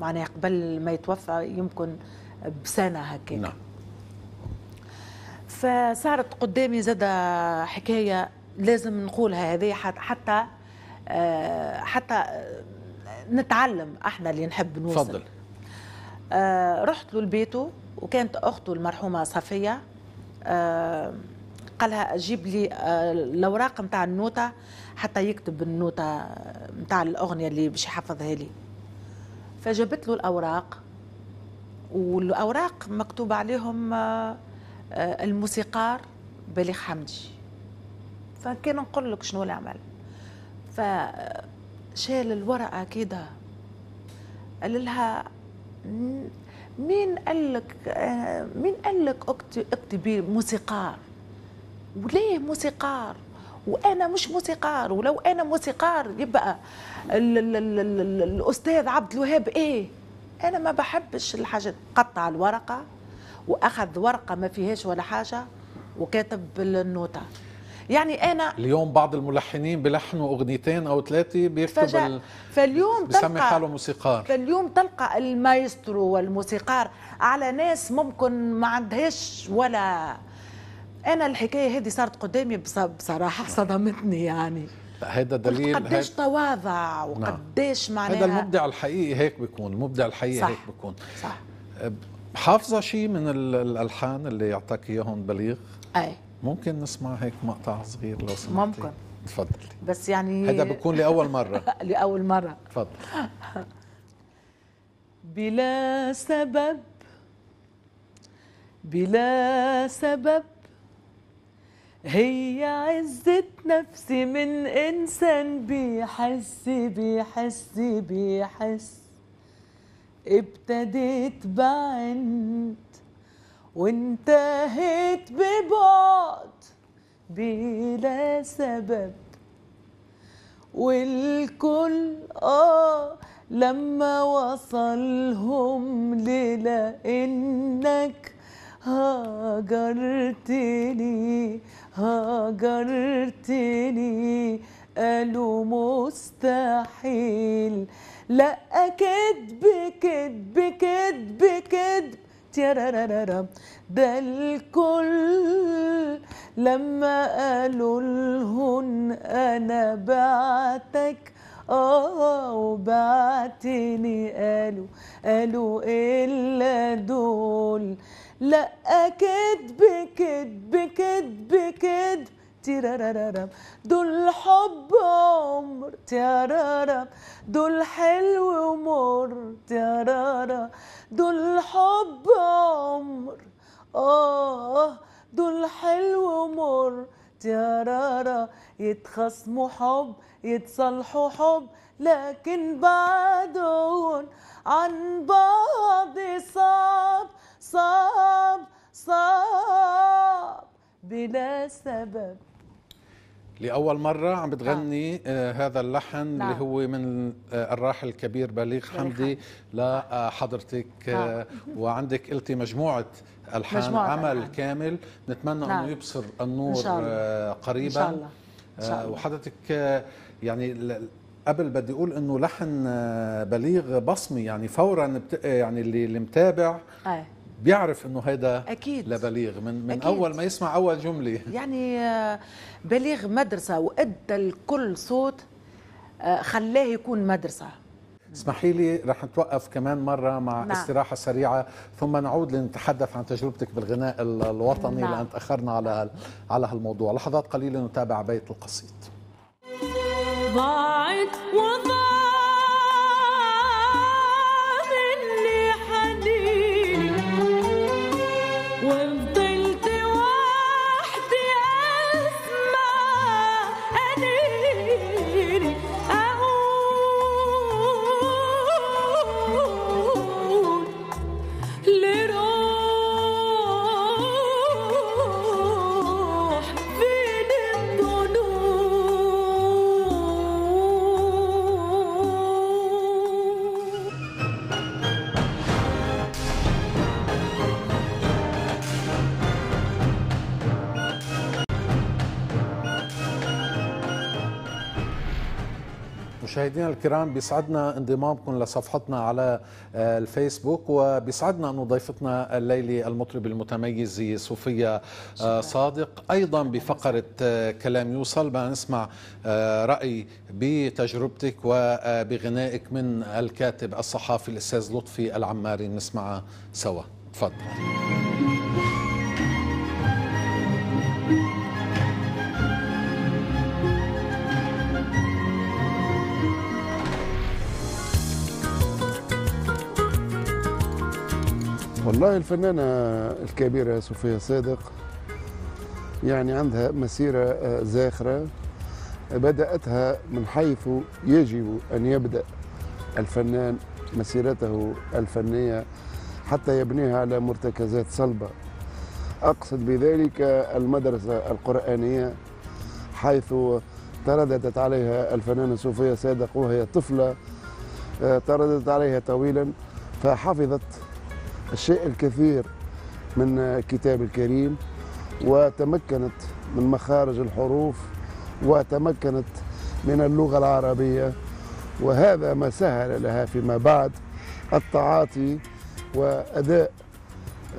Speaker 2: معناها قبل ما يتوفى يمكن بسنه هكاك نعم فصارت قدامي زاد حكايه لازم نقولها هذه حتى آه، حتى نتعلم احنا اللي نحب نوصل تفضل آه، رحت له لبيته وكانت اخته المرحومه صفيه آه، قالها جيب لي الاوراق نتاع النوته حتى يكتب النوته نتاع الاغنيه اللي باش يحفظها لي فجبت له الاوراق والاوراق مكتوب عليهم آه، آه، الموسيقار بليغ حمدي فكان نقول لك شنو نعمل فشال الورقه كده قال لها مين قال لك آه، مين قال لك اكتبي موسيقار وليه موسيقار وانا مش موسيقار ولو انا موسيقار يبقى الاستاذ عبد الوهاب ايه انا ما بحبش الحاجات قطع الورقه واخذ ورقه ما فيهاش ولا حاجه وكاتب النوتة يعني انا
Speaker 1: اليوم بعض الملحنين بلحنوا اغنيتين او ثلاثه بيكتب ال...
Speaker 2: فاليوم بسمي حاله موسيقار فاليوم تلقى المايسترو والموسيقار على ناس ممكن ما عندهاش ولا انا الحكايه هذه صارت قدامي بصراحه صدمتني يعني
Speaker 1: هذا دليل قديش
Speaker 2: تواضع نعم. وقديش نعم. معناها هذا المبدع
Speaker 1: الحقيقي هيك بيكون المبدع الحقيقي صح. هيك بيكون صح حافظه شيء من الالحان اللي يعطاك اياهم بليغ اي ممكن نسمع هيك مقطع صغير لو سمحتي ممكن تفضلي
Speaker 2: بس يعني هذا بكون لاول مره لاول مره تفضل بلا
Speaker 3: سبب بلا سبب هي عزة نفسي من إنسان بيحس بيحس بيحس ابتديت بعند وانتهيت ببعد بلا سبب والكل آه لما وصلهم للا إنك هاجرتني هاجرتني قالوا مستحيل لا كدب كدب كدب كدب تيرارارام ده الكل لما قالوا لهن انا بعتك اه وبعتني قالوا قالوا الا دول لا كدب كدب كدب كدب تيرارارام دول حب عمر تيرارام دول حلو ومر تيرارام دول حب عمر اه دول حلو ومر تيرارا يتخصموا حب يتصالحوا حب لكن بعدهم عن بعض صعب صعب صعب بلا سبب
Speaker 1: لأول مرة عم بتغني آه. آه، هذا اللحن نعم. اللي هو من آه الراحل الكبير بليغ حمدي لحضرتك آه, آه، نعم. وعندك قلتي مجموعة ألحان مجموعة عمل الحان. كامل نتمنى نعم. أنه يبصر النور آه، إن آه قريبا إن شاء الله. إن شاء الله. وحضرتك آه يعني قبل بدي اقول انه لحن بليغ بصمي يعني فورا يعني اللي متابع بيعرف انه هيدا اكيد لبليغ من من أكيد. اول ما يسمع اول جمله يعني آه، بليغ مدرسه وادى الكل صوت
Speaker 2: آه، خلاه يكون مدرسه
Speaker 1: اسمحي لي رح نتوقف كمان مرة مع نعم. استراحة سريعة ثم نعود لنتحدث عن تجربتك بالغناء الوطني نعم. لأن تأخرنا على على هالموضوع لحظات قليلة نتابع بيت القصيد
Speaker 3: ضاعت وضاعت
Speaker 1: مشاهدينا الكرام بيسعدنا انضمامكم لصفحتنا على آه، الفيسبوك وبيسعدنا أن ضيفتنا الليلة المطرب المتميز صوفيا آه، صادق أيضا بفقرة آه، كلام يوصل بقى نسمع رأي بتجربتك وبغنائك من الكاتب الصحافي الأستاذ لطفي العماري نسمعها سوا تفضل
Speaker 6: والله الفنانة الكبيرة صوفيا صادق يعني عندها مسيرة آه، زاخرة بدأتها من حيث يجب أن يبدأ الفنان مسيرته الفنية حتى يبنيها على مرتكزات صلبة أقصد بذلك المدرسة القرآنية حيث ترددت عليها الفنانة صوفيا صادق وهي طفلة ترددت آه، عليها طويلا فحفظت الشيء الكثير من الكتاب الكريم وتمكنت من مخارج الحروف وتمكنت من اللغة العربية وهذا ما سهل لها فيما بعد التعاطي وأداء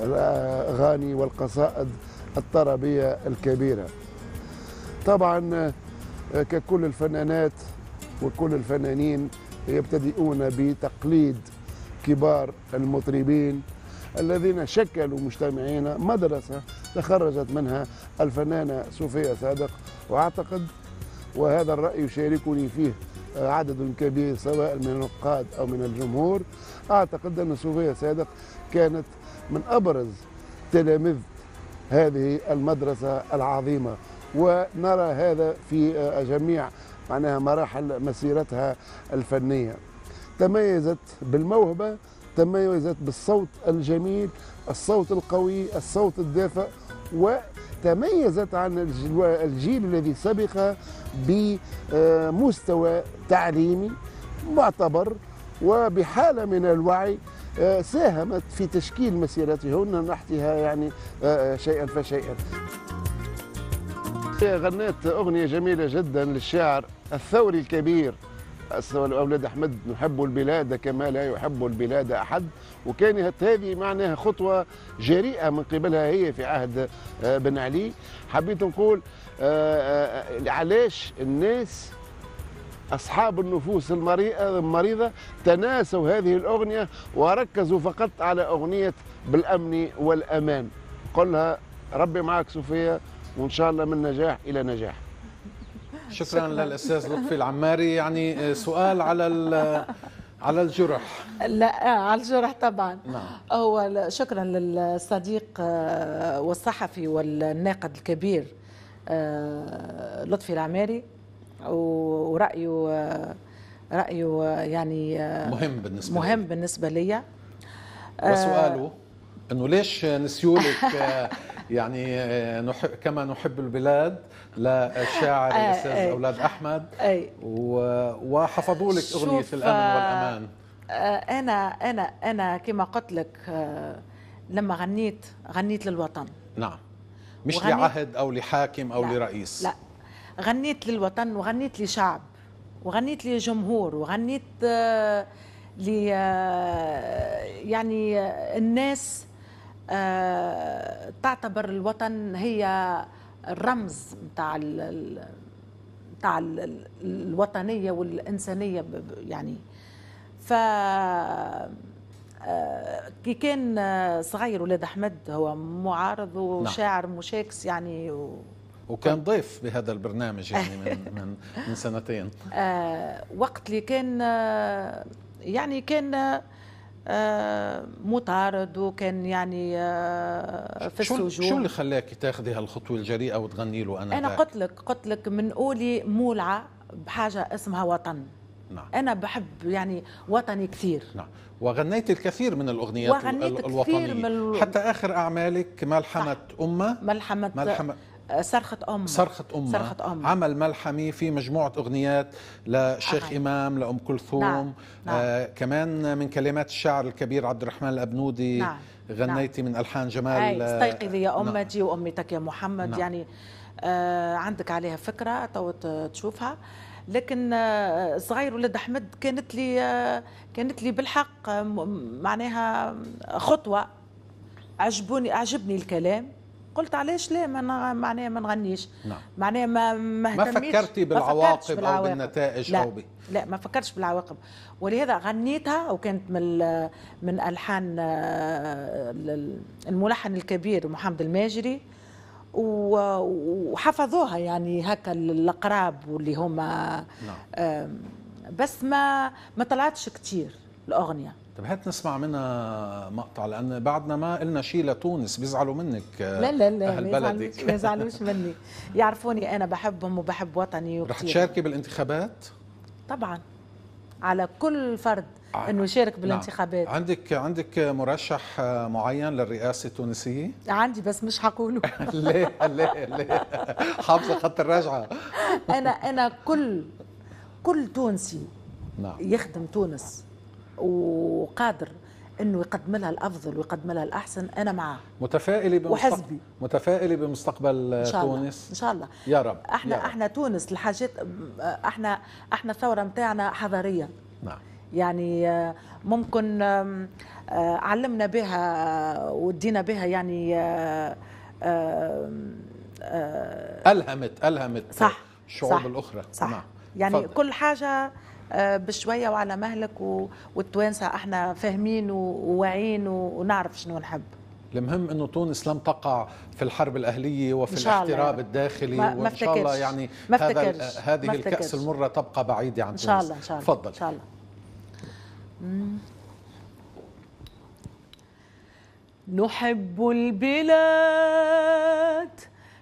Speaker 6: الأغاني والقصائد الطربية الكبيرة طبعا ككل الفنانات وكل الفنانين يبتدئون بتقليد كبار المطربين الذين شكلوا مجتمعنا مدرسة تخرجت منها الفنانة صوفيا صادق وأعتقد وهذا الرأي يشاركني فيه عدد كبير سواء من النقاد أو من الجمهور أعتقد أن صوفيا صادق كانت من أبرز تلامذ هذه المدرسة العظيمة ونرى هذا في جميع معناها مراحل مسيرتها الفنية تميزت بالموهبة تميزت بالصوت الجميل الصوت القوي الصوت الدافئ وتميزت عن الجيل الذي سبق بمستوى تعليمي معتبر وبحالة من الوعي آه، ساهمت في تشكيل مسيرتهن نحتها يعني آه، آه، شيئا فشيئا غنيت أغنية جميلة جدا للشاعر الثوري الكبير أولاد أحمد نحب البلاد كما لا يحب البلاد أحد وكانت هذه معناها خطوة جريئة من قبلها هي في عهد آه، بن علي حبيت نقول آه، آه، علاش الناس أصحاب النفوس المريضة تناسوا هذه الأغنية وركزوا فقط على أغنية بالأمن والأمان قلها ربي معك صوفيا
Speaker 1: وإن شاء الله من نجاح إلى نجاح شكرا, شكرا للاستاذ لطفي العماري يعني سؤال على على الجرح
Speaker 2: لا على الجرح طبعا نعم. هو شكرا للصديق آه، والصحفي والناقد الكبير آه، لطفي العماري ورايه آه، رايه يعني مهم بالنسبه مهم لي. بالنسبه لي وسؤاله
Speaker 1: انه ليش نسيولك يعني كما نحب البلاد للشاعر آه، الاستاذ آه، اولاد احمد آه، وحفظوا لك اغنيه الامن والامان
Speaker 2: انا انا انا كما قلت لك لما غنيت غنيت للوطن نعم مش لعهد
Speaker 1: او لحاكم او لا لرئيس لا
Speaker 2: غنيت للوطن وغنيت لشعب وغنيت لجمهور وغنيت ل يعني الناس تعتبر الوطن هي الرمز ال نتاع الوطنيه والانسانيه يعني ف آه، كي كان صغير ولاد احمد هو معارض نعم. وشاعر مشاكس يعني و...
Speaker 1: وكان ضيف بهذا البرنامج يعني من من, من سنتين
Speaker 2: آه، وقت اللي كان آه، يعني كان آه، مطارد وكان يعني آه، في السجون شو اللي
Speaker 1: خلاك تاخذي هالخطوه الجريئه وتغني له انا انا قلت
Speaker 2: لك قلت لك من اولي مولعه بحاجه اسمها وطن
Speaker 1: نعم. انا بحب يعني وطني كثير نعم وغنيت الكثير من الاغنيات وغنيت الوطنيه كثير من ال... حتى اخر اعمالك ملحمه امه ملحمه ملحمه صرخة أم صرخة أم صرخة أم عمل ملحمي في مجموعة أغنيات لشيخ أحيان. إمام لأم كلثوم نعم. نعم. آه كمان من كلمات الشاعر الكبير عبد الرحمن الأبنودي نعم. نعم. غنيتي نعم. من ألحان جمال استيقظي
Speaker 2: يا آه، نعم. أمتي نعم. وأمتك يا محمد نعم. يعني آه عندك عليها فكرة تو تشوفها لكن آه، صغير ولد أحمد كانت لي آه، كانت لي بالحق معناها خطوة عجبوني أعجبني الكلام قلت علاش لا ما معناها ما نغنيش نعم. معناها ما ما, ما فكرتي بالعواقب, بالعواقب او بالنتائج لا. او ب... لا ما فكرتش بالعواقب ولهذا غنيتها وكانت من من الحان آه، الملحن الكبير محمد الماجري وحفظوها يعني هكا الاقراب واللي هما نعم. بس ما ما طلعتش كتير
Speaker 1: الاغنيه طب هات نسمع منها مقطع لان بعدنا ما قلنا شيء لتونس بيزعلوا منك آه، لا لا لا اهل بلدك ما يزعلوش مني
Speaker 2: يعرفوني انا بحبهم وبحب وطني وكثير رح تشاركي
Speaker 1: بالانتخابات؟
Speaker 2: طبعا على كل فرد انه يشارك نعم. بالانتخابات نعم.
Speaker 1: عندك عندك مرشح آه، معين للرئاسه التونسيه
Speaker 2: عندي بس مش حقوله ليه
Speaker 1: ليه ليه حافظه خط الرجعه
Speaker 2: انا انا كل كل تونسي
Speaker 1: نعم. يخدم
Speaker 2: تونس وقادر انه يقدم لها الافضل ويقدم لها الاحسن انا معاه
Speaker 1: متفائلي وحزبي متفائلي بمستقبل إن شاء الله. تونس ان شاء الله يا رب احنا يا رب. احنا
Speaker 2: تونس الحاجات احنا احنا الثوره نتاعنا حضاريه نعم يعني ممكن آه، علمنا بها ودينا بها يعني آه، آه،
Speaker 1: الهمت الهمت صح الشعوب صح الاخرى صح نعم.
Speaker 2: يعني فضل. كل حاجه آه، بشويه وعلى مهلك والتوانسه احنا فاهمين وواعيين
Speaker 1: ونعرف شنو نحب المهم انه تونس لم تقع في الحرب الاهليه وفي الاحتراب الداخلي ما وان شاء الله يعني هذا هذه الكاس المره تبقى بعيده عن تونس ان شاء الله ان شاء الله تفضل ان شاء الله
Speaker 3: نحب البلاد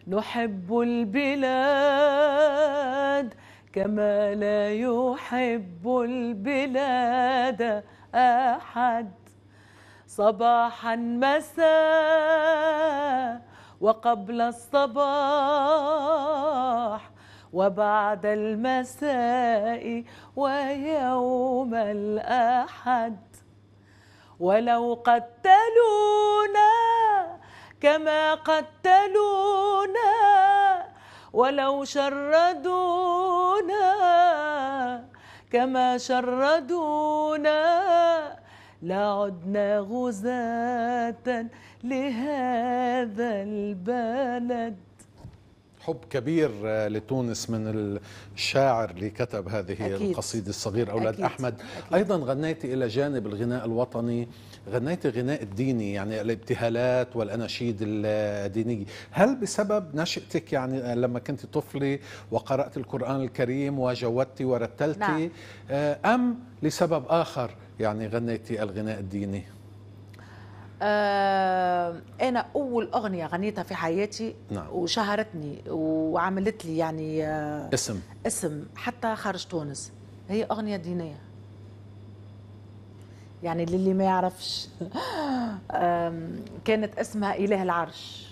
Speaker 3: نحب البلاد كما لا يحب البلاد أحد صباحا مساء وقبل الصباح وبعد المساء ويوم الأحد ولو قتلونا كما قتلونا ولو شردونا كما شردونا لعدنا غزاة لهذا البلد
Speaker 1: حب كبير لتونس من الشاعر اللي كتب هذه أكيد. القصيدة الصغيرة أولاد أكيد. أحمد أكيد. أيضا غنيتي إلى جانب الغناء الوطني غنيت الغناء الديني يعني الابتهالات والأناشيد الدينية هل بسبب نشأتك يعني لما كنت طفلة وقرأت القرآن الكريم وجودتي ورتلتي نعم. آه، أم لسبب آخر يعني غنيتي الغناء الديني
Speaker 2: آه، أنا أول أغنية غنيتها في حياتي نعم. وشهرتني وعملت لي يعني آه، اسم اسم حتى خارج تونس هي أغنية دينية يعني للي ما يعرفش كانت اسمها إله العرش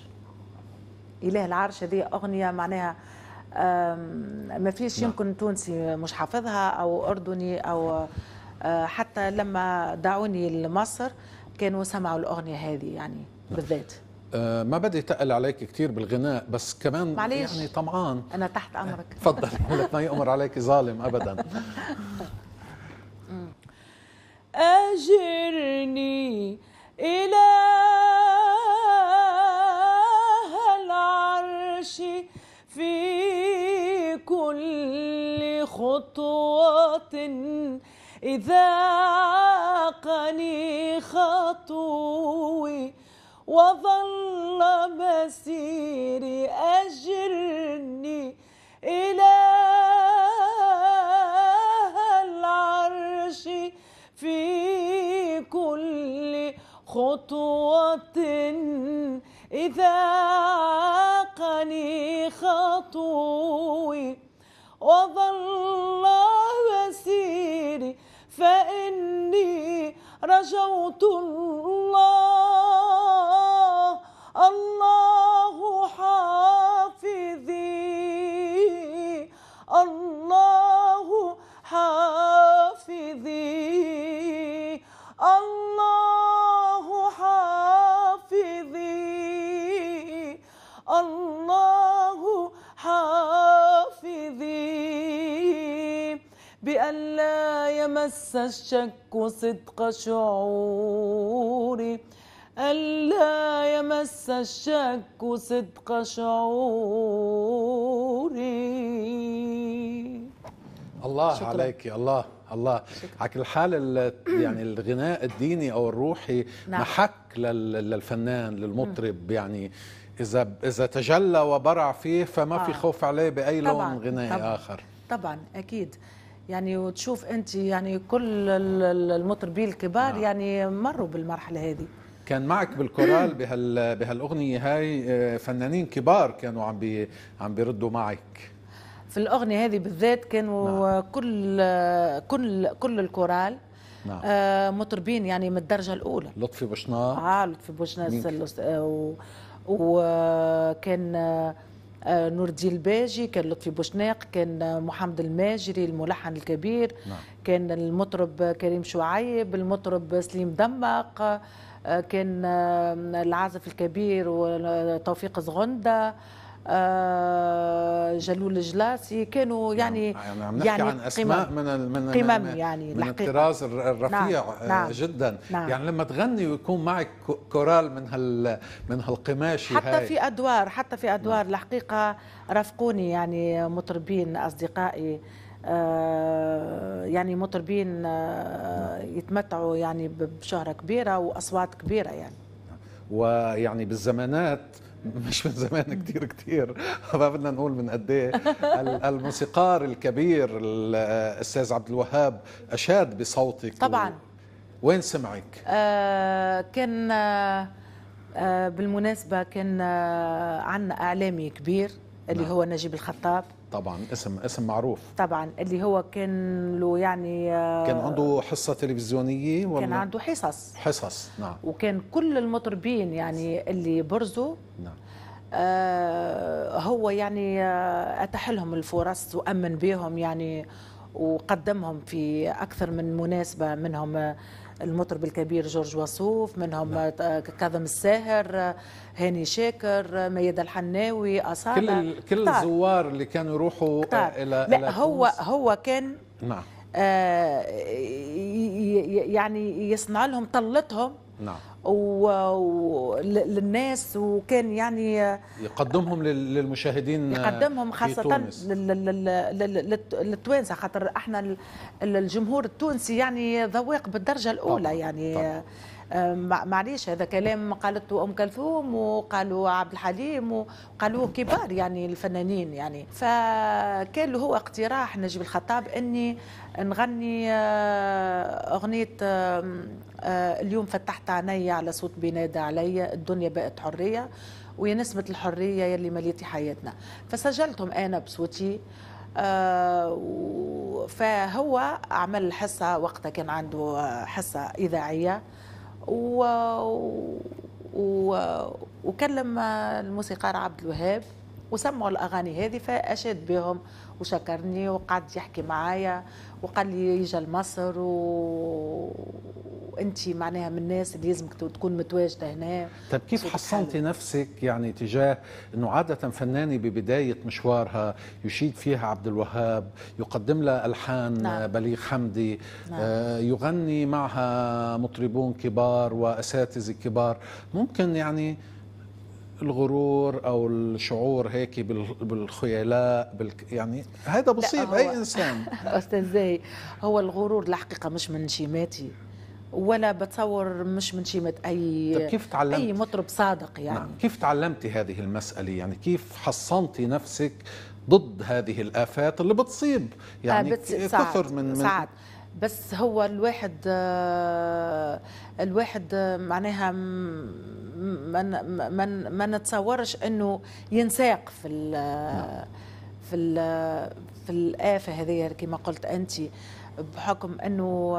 Speaker 2: إله العرش هذه أغنية معناها ما فيش نعم. يمكن تونسي مش حافظها أو أردني أو أه، حتى لما دعوني لمصر كانوا سمعوا الأغنية هذه يعني نعم. بالذات
Speaker 1: أه، ما بدي تقل عليك كثير بالغناء بس كمان معليش. يعني طمعان
Speaker 2: انا تحت امرك
Speaker 1: تفضل ما يامر عليك ظالم ابدا
Speaker 3: أجرني إلى العرش في كل خطوة إذا عاقني خطوي وظل مسيري أجرني إلى خطوة إذا عاقني خطوي وظل مسيري فإني رجوت الله الله مس الشك صدق شعوري ألا يمس الشك صدق شعوري
Speaker 1: الله شكرا. عليك الله الله على كل حال يعني الغناء الديني او الروحي نعم. محك للفنان للمطرب يعني اذا اذا تجلى وبرع فيه فما آه. في خوف عليه باي طبعًا. لون غنائي طبعًا. اخر
Speaker 2: طبعا اكيد يعني وتشوف انت يعني كل المطربين الكبار نعم. يعني مروا بالمرحله هذه
Speaker 1: كان معك بالكورال بهال بهالاغنيه هاي آه، فنانين كبار كانوا عم بي عم بيردوا معك
Speaker 2: في الاغنيه هذه بالذات كانوا نعم. كل كل كل الكورال نعم. آه، مطربين يعني من الدرجه الاولى
Speaker 1: لطفي بوشناق
Speaker 2: اه لطفي بوشناق وكان آه، آه، نور الدين الباجي كان لطفي بوشناق كان محمد الماجري الملحن الكبير نعم. كان المطرب كريم شعيب المطرب سليم دمق آه، كان آه، العازف الكبير وتوفيق زغنده آه، جلول الجلاسي كانوا نعم، يعني نعم. عم نحكي يعني عن اسماء قمم.
Speaker 1: من من قمم يعني من الطراز نعم، الرفيع نعم. نعم. جدا نعم. يعني لما تغني ويكون معك كورال من هال من هالقماش حتى هاي. في
Speaker 2: ادوار حتى في ادوار نعم. الحقيقه رافقوني يعني مطربين اصدقائي آه، يعني مطربين يتمتعوا يعني بشهره كبيره واصوات كبيره يعني
Speaker 1: نعم. ويعني بالزمانات مش من زمان كتير كتير بدنا نقول من قد ايه الموسيقار الكبير الاستاذ عبد الوهاب اشاد بصوتك طبعا وين سمعك؟
Speaker 2: آه كان آه بالمناسبه كان آه عندنا اعلامي كبير اللي نعم. هو
Speaker 1: نجيب الخطاب طبعا اسم اسم معروف
Speaker 2: طبعا اللي هو كان له يعني آه، كان عنده
Speaker 1: حصه تلفزيونيه ولا كان عنده حصص حصص نعم
Speaker 2: وكان كل المطربين يعني اللي برزوا نعم آه، هو يعني آه، اتاح لهم الفرص وامن بهم يعني وقدمهم في اكثر من مناسبه منهم المطرب الكبير جورج وصوف منهم نعم. كاظم الساهر هاني شاكر ميادة الحناوي أصالة كل كل كتار.
Speaker 1: الزوار اللي كانوا يروحوا إلى لا إلى هو
Speaker 2: هو كان نعم آه يعني يصنع لهم طلتهم نعم وللناس وكان يعني
Speaker 1: يقدمهم للمشاهدين يقدمهم خاصة
Speaker 2: للتوانسة خاطر احنا الجمهور التونسي يعني ذواق بالدرجة الأولى طبعا يعني آه، معليش هذا كلام قالته ام كلثوم وقالوا عبد الحليم وقالوا كبار يعني الفنانين يعني فكان هو اقتراح نجيب الخطاب اني نغني آه، اغنيه آه، اليوم فتحت عيني على صوت بينادى علي الدنيا بقت حرية ويا نسمة الحرية يلي مليتي حياتنا فسجلتهم أنا بصوتي آه، فهو عمل حصة وقتها كان عنده حصة إذاعية و... و... وكلم الموسيقار عبد الوهاب وسمعوا الأغاني هذه فأشاد بهم وشكرني وقعد يحكي معايا وقال لي يجي لمصر و... وانت معناها من الناس اللي لازمك تكون متواجده هنا
Speaker 1: طيب كيف حصنتي نفسك يعني تجاه انه عاده فنانه ببدايه مشوارها يشيد فيها عبد الوهاب يقدم لها الحان نعم. بليغ حمدي نعم. آه يغني معها مطربون كبار واساتذه كبار ممكن يعني الغرور او الشعور هيك بالخيلاء بال... يعني هذا بصيب اي انسان
Speaker 2: استاذ زاهي هو الغرور الحقيقه مش من شيماتي ولا بتصور مش من شيمة أي طيب، كيف تعلمت؟ أي مطرب صادق نعم، يعني نعم.
Speaker 1: كيف تعلمتي هذه المسألة يعني كيف حصنتي نفسك ضد هذه الآفات اللي بتصيب آه، يعني آه كثر من, من صعب.
Speaker 2: بس هو الواحد آه، الواحد آه، معناها ما ما نتصورش انه ينساق في الـ نعم. في الـ في الافه هذه كما قلت انت بحكم انه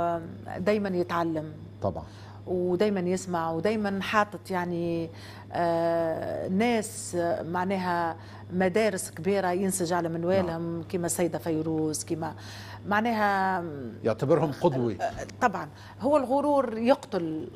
Speaker 2: دايما يتعلم طبعا ودايما يسمع ودايما حاطط يعني آه، ناس معناها مدارس كبيره ينسج على منوالهم نعم. كما السيده فيروز كما معناها
Speaker 1: يعتبرهم قدوه آه، آه،
Speaker 2: طبعا هو الغرور يقتل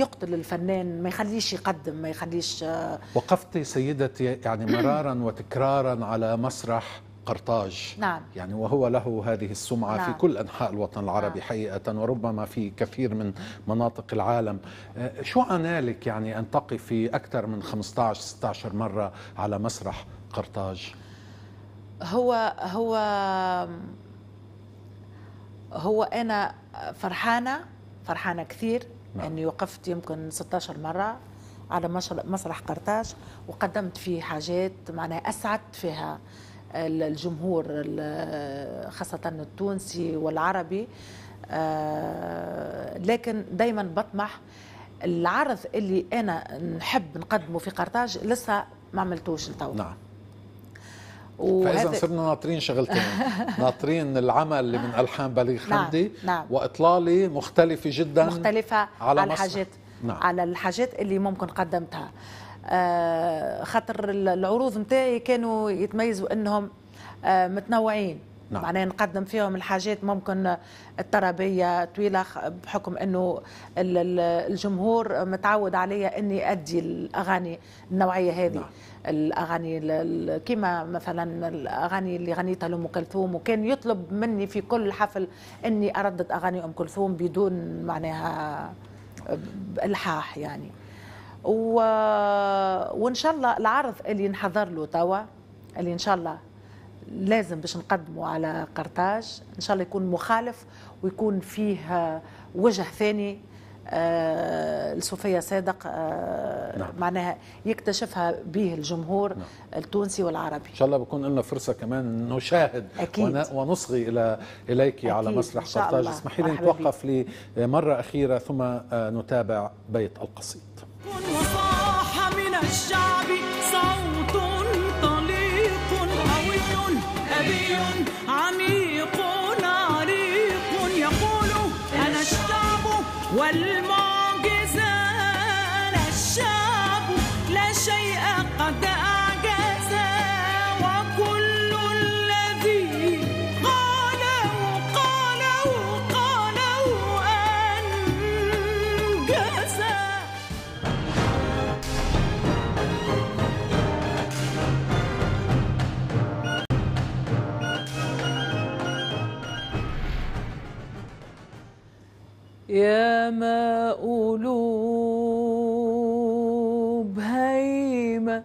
Speaker 2: يقتل الفنان ما يخليش يقدم ما يخليش وقفتي
Speaker 1: وقفت سيدتي يعني مرارا وتكرارا على مسرح قرطاج نعم. يعني وهو له هذه السمعة نعم. في كل أنحاء الوطن العربي نعم. حقيقة وربما في كثير من مناطق العالم أه، شو عنالك يعني أن تقف في أكثر من 15-16 مرة على مسرح قرطاج
Speaker 2: هو هو هو أنا فرحانة فرحانة كثير نعم. أني وقفت يمكن 16 مرة على مسرح قرطاج وقدمت فيه حاجات معناها أسعدت فيها الجمهور خاصة التونسي والعربي آه، لكن دايما بطمح العرض اللي أنا نحب نقدمه في قرطاج لسه ما عملتوش لتوا نعم
Speaker 1: فاذا صرنا ناطرين شغلتين ناطرين العمل اللي من نعم. الحان بليغ نعم، حمدي نعم. نعم. واطلاله مختلفه جدا
Speaker 2: مختلفه على, على الحاجات نعم. على الحاجات اللي ممكن قدمتها آه آه، خاطر العروض نتاعي كانوا يتميزوا انهم آه، متنوعين نعم. معناها نقدم فيهم الحاجات ممكن الطربيه طويله بحكم انه الجمهور متعود عليا اني ادي الاغاني النوعيه هذه نعم. الاغاني كما مثلا الاغاني اللي غنيتها لام كلثوم وكان يطلب مني في كل حفل اني اردد اغاني ام كلثوم بدون معناها آه، الحاح يعني و... وان شاء الله العرض اللي نحضر له توا اللي ان شاء الله لازم باش نقدمه على قرطاج ان شاء الله يكون مخالف ويكون فيه وجه ثاني آه لصوفيا صادق آه نعم. معناها يكتشفها به الجمهور نعم. التونسي والعربي
Speaker 1: ان شاء الله بكون لنا فرصه كمان نشاهد أكيد. ونصغي الى اليك أكيد. على مسرح قرطاج اسمحي لي نتوقف لمره اخيره ثم آه، نتابع بيت القصيد
Speaker 3: وصاح من الشعب صوت طليق قوي أبي عميق عريق يقول أنا الشعب والمرء يا ما قلوب هايمة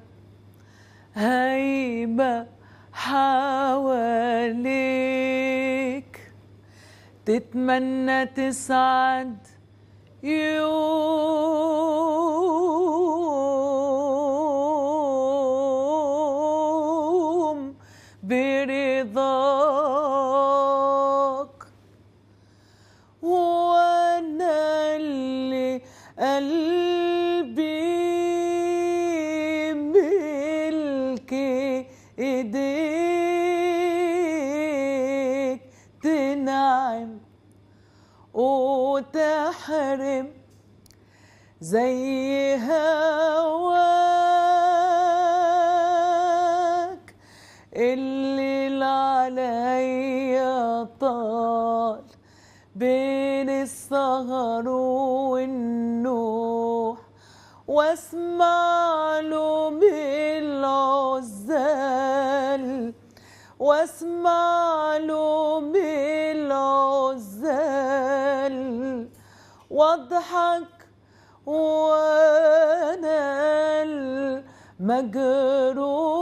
Speaker 3: هايمة حواليك تتمنى تسعد يوم برضاك قلبي ملكي ايديك تنعم وتحرم زي هواك اللي معلوم العزال واسمع لوم العزال واضحك وانا المجروح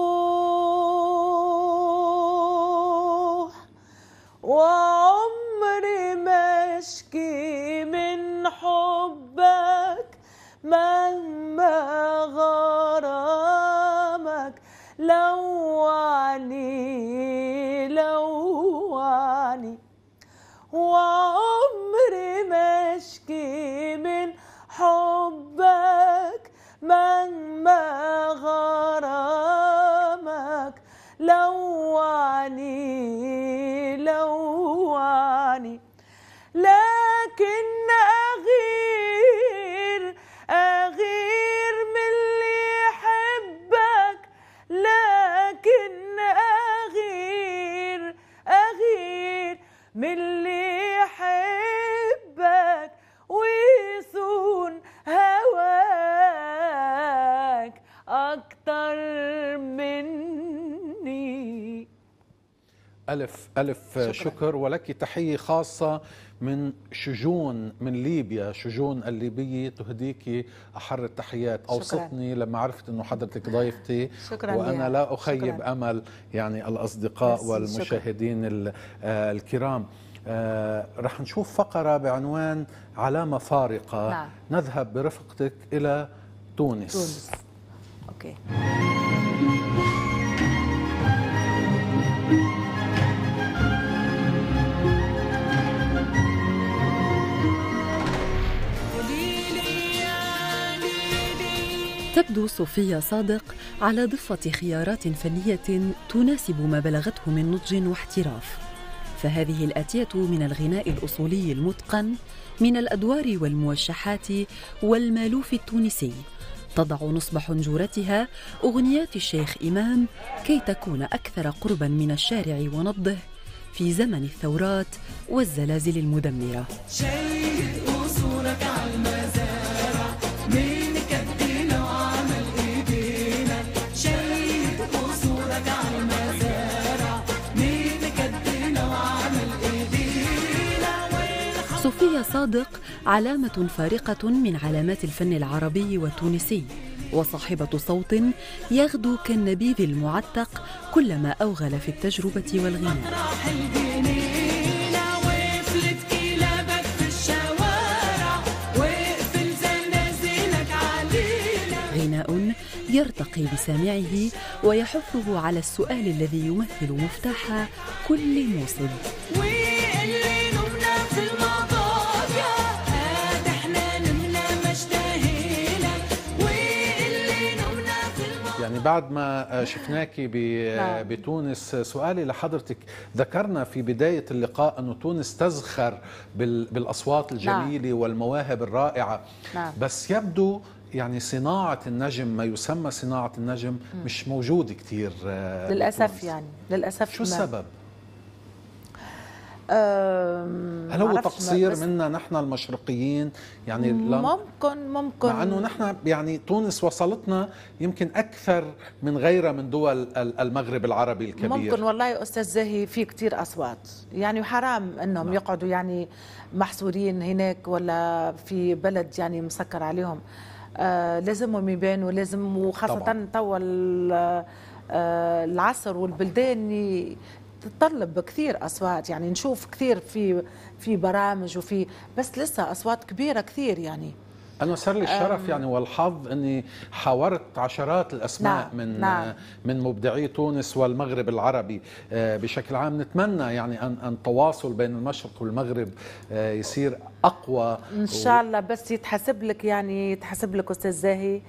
Speaker 1: ألف ألف شكرا. شكر ولك تحية خاصة من شجون من ليبيا شجون الليبية تهديك أحر التحيات أوصتني لما عرفت أنه حضرتك ضيفتي شكرا وأنا لا أخيب شكرا. أمل يعني الأصدقاء والمشاهدين شكرا. آه، الكرام آه، رح نشوف فقرة بعنوان علامة فارقة نعم. نذهب برفقتك إلى تونس, تونس. أوكي.
Speaker 2: تبدو صوفيا صادق على ضفة خيارات فنية تناسب ما بلغته من نضج واحتراف فهذه الآتية من الغناء الأصولي المتقن من الأدوار والموشحات والمالوف التونسي تضع نصب حنجورتها أغنيات الشيخ إمام كي تكون أكثر قربا من الشارع ونبضه في زمن الثورات والزلازل المدمرة
Speaker 3: شيد أصولك
Speaker 2: فهي صادق علامة فارقة من علامات الفن العربي والتونسي وصاحبة صوت يغدو كالنبيذ المعتق كلما أوغل في التجربة والغناء غناء يرتقي بسامعه ويحثه على السؤال الذي يمثل مفتاح كل موصل
Speaker 1: بعد ما شفناكي نعم. بتونس سؤالي لحضرتك ذكرنا في بداية اللقاء أن تونس تزخر بالأصوات نعم. الجميلة والمواهب الرائعة نعم. بس يبدو يعني صناعة النجم ما يسمى صناعة النجم مش موجودة كتير آه، للأسف
Speaker 2: يعني للأسف شو السبب؟ هل هو تقصير منا
Speaker 1: نحن المشرقيين يعني ممكن
Speaker 2: ممكن مع انه نحن
Speaker 1: يعني تونس وصلتنا يمكن اكثر من غيرها من دول المغرب العربي الكبير ممكن
Speaker 2: والله يا استاذ زاهي في كثير اصوات يعني حرام انهم نعم. يقعدوا يعني محصورين هناك ولا في بلد يعني مسكر عليهم آه لازمهم يبانوا لازم وخاصه طبعا. طول آه العصر والبلدان تتطلب كثير اصوات يعني نشوف كثير في في برامج وفي بس لسه اصوات كبيره كثير يعني
Speaker 1: انا صار لي الشرف يعني والحظ اني حاورت عشرات الاسماء نعم من نعم من مبدعي تونس والمغرب العربي آه، بشكل عام نتمنى يعني ان ان التواصل بين المشرق والمغرب آه، يصير اقوى ان شاء
Speaker 2: الله بس يتحسب لك يعني يتحسب لك استاذ زاهي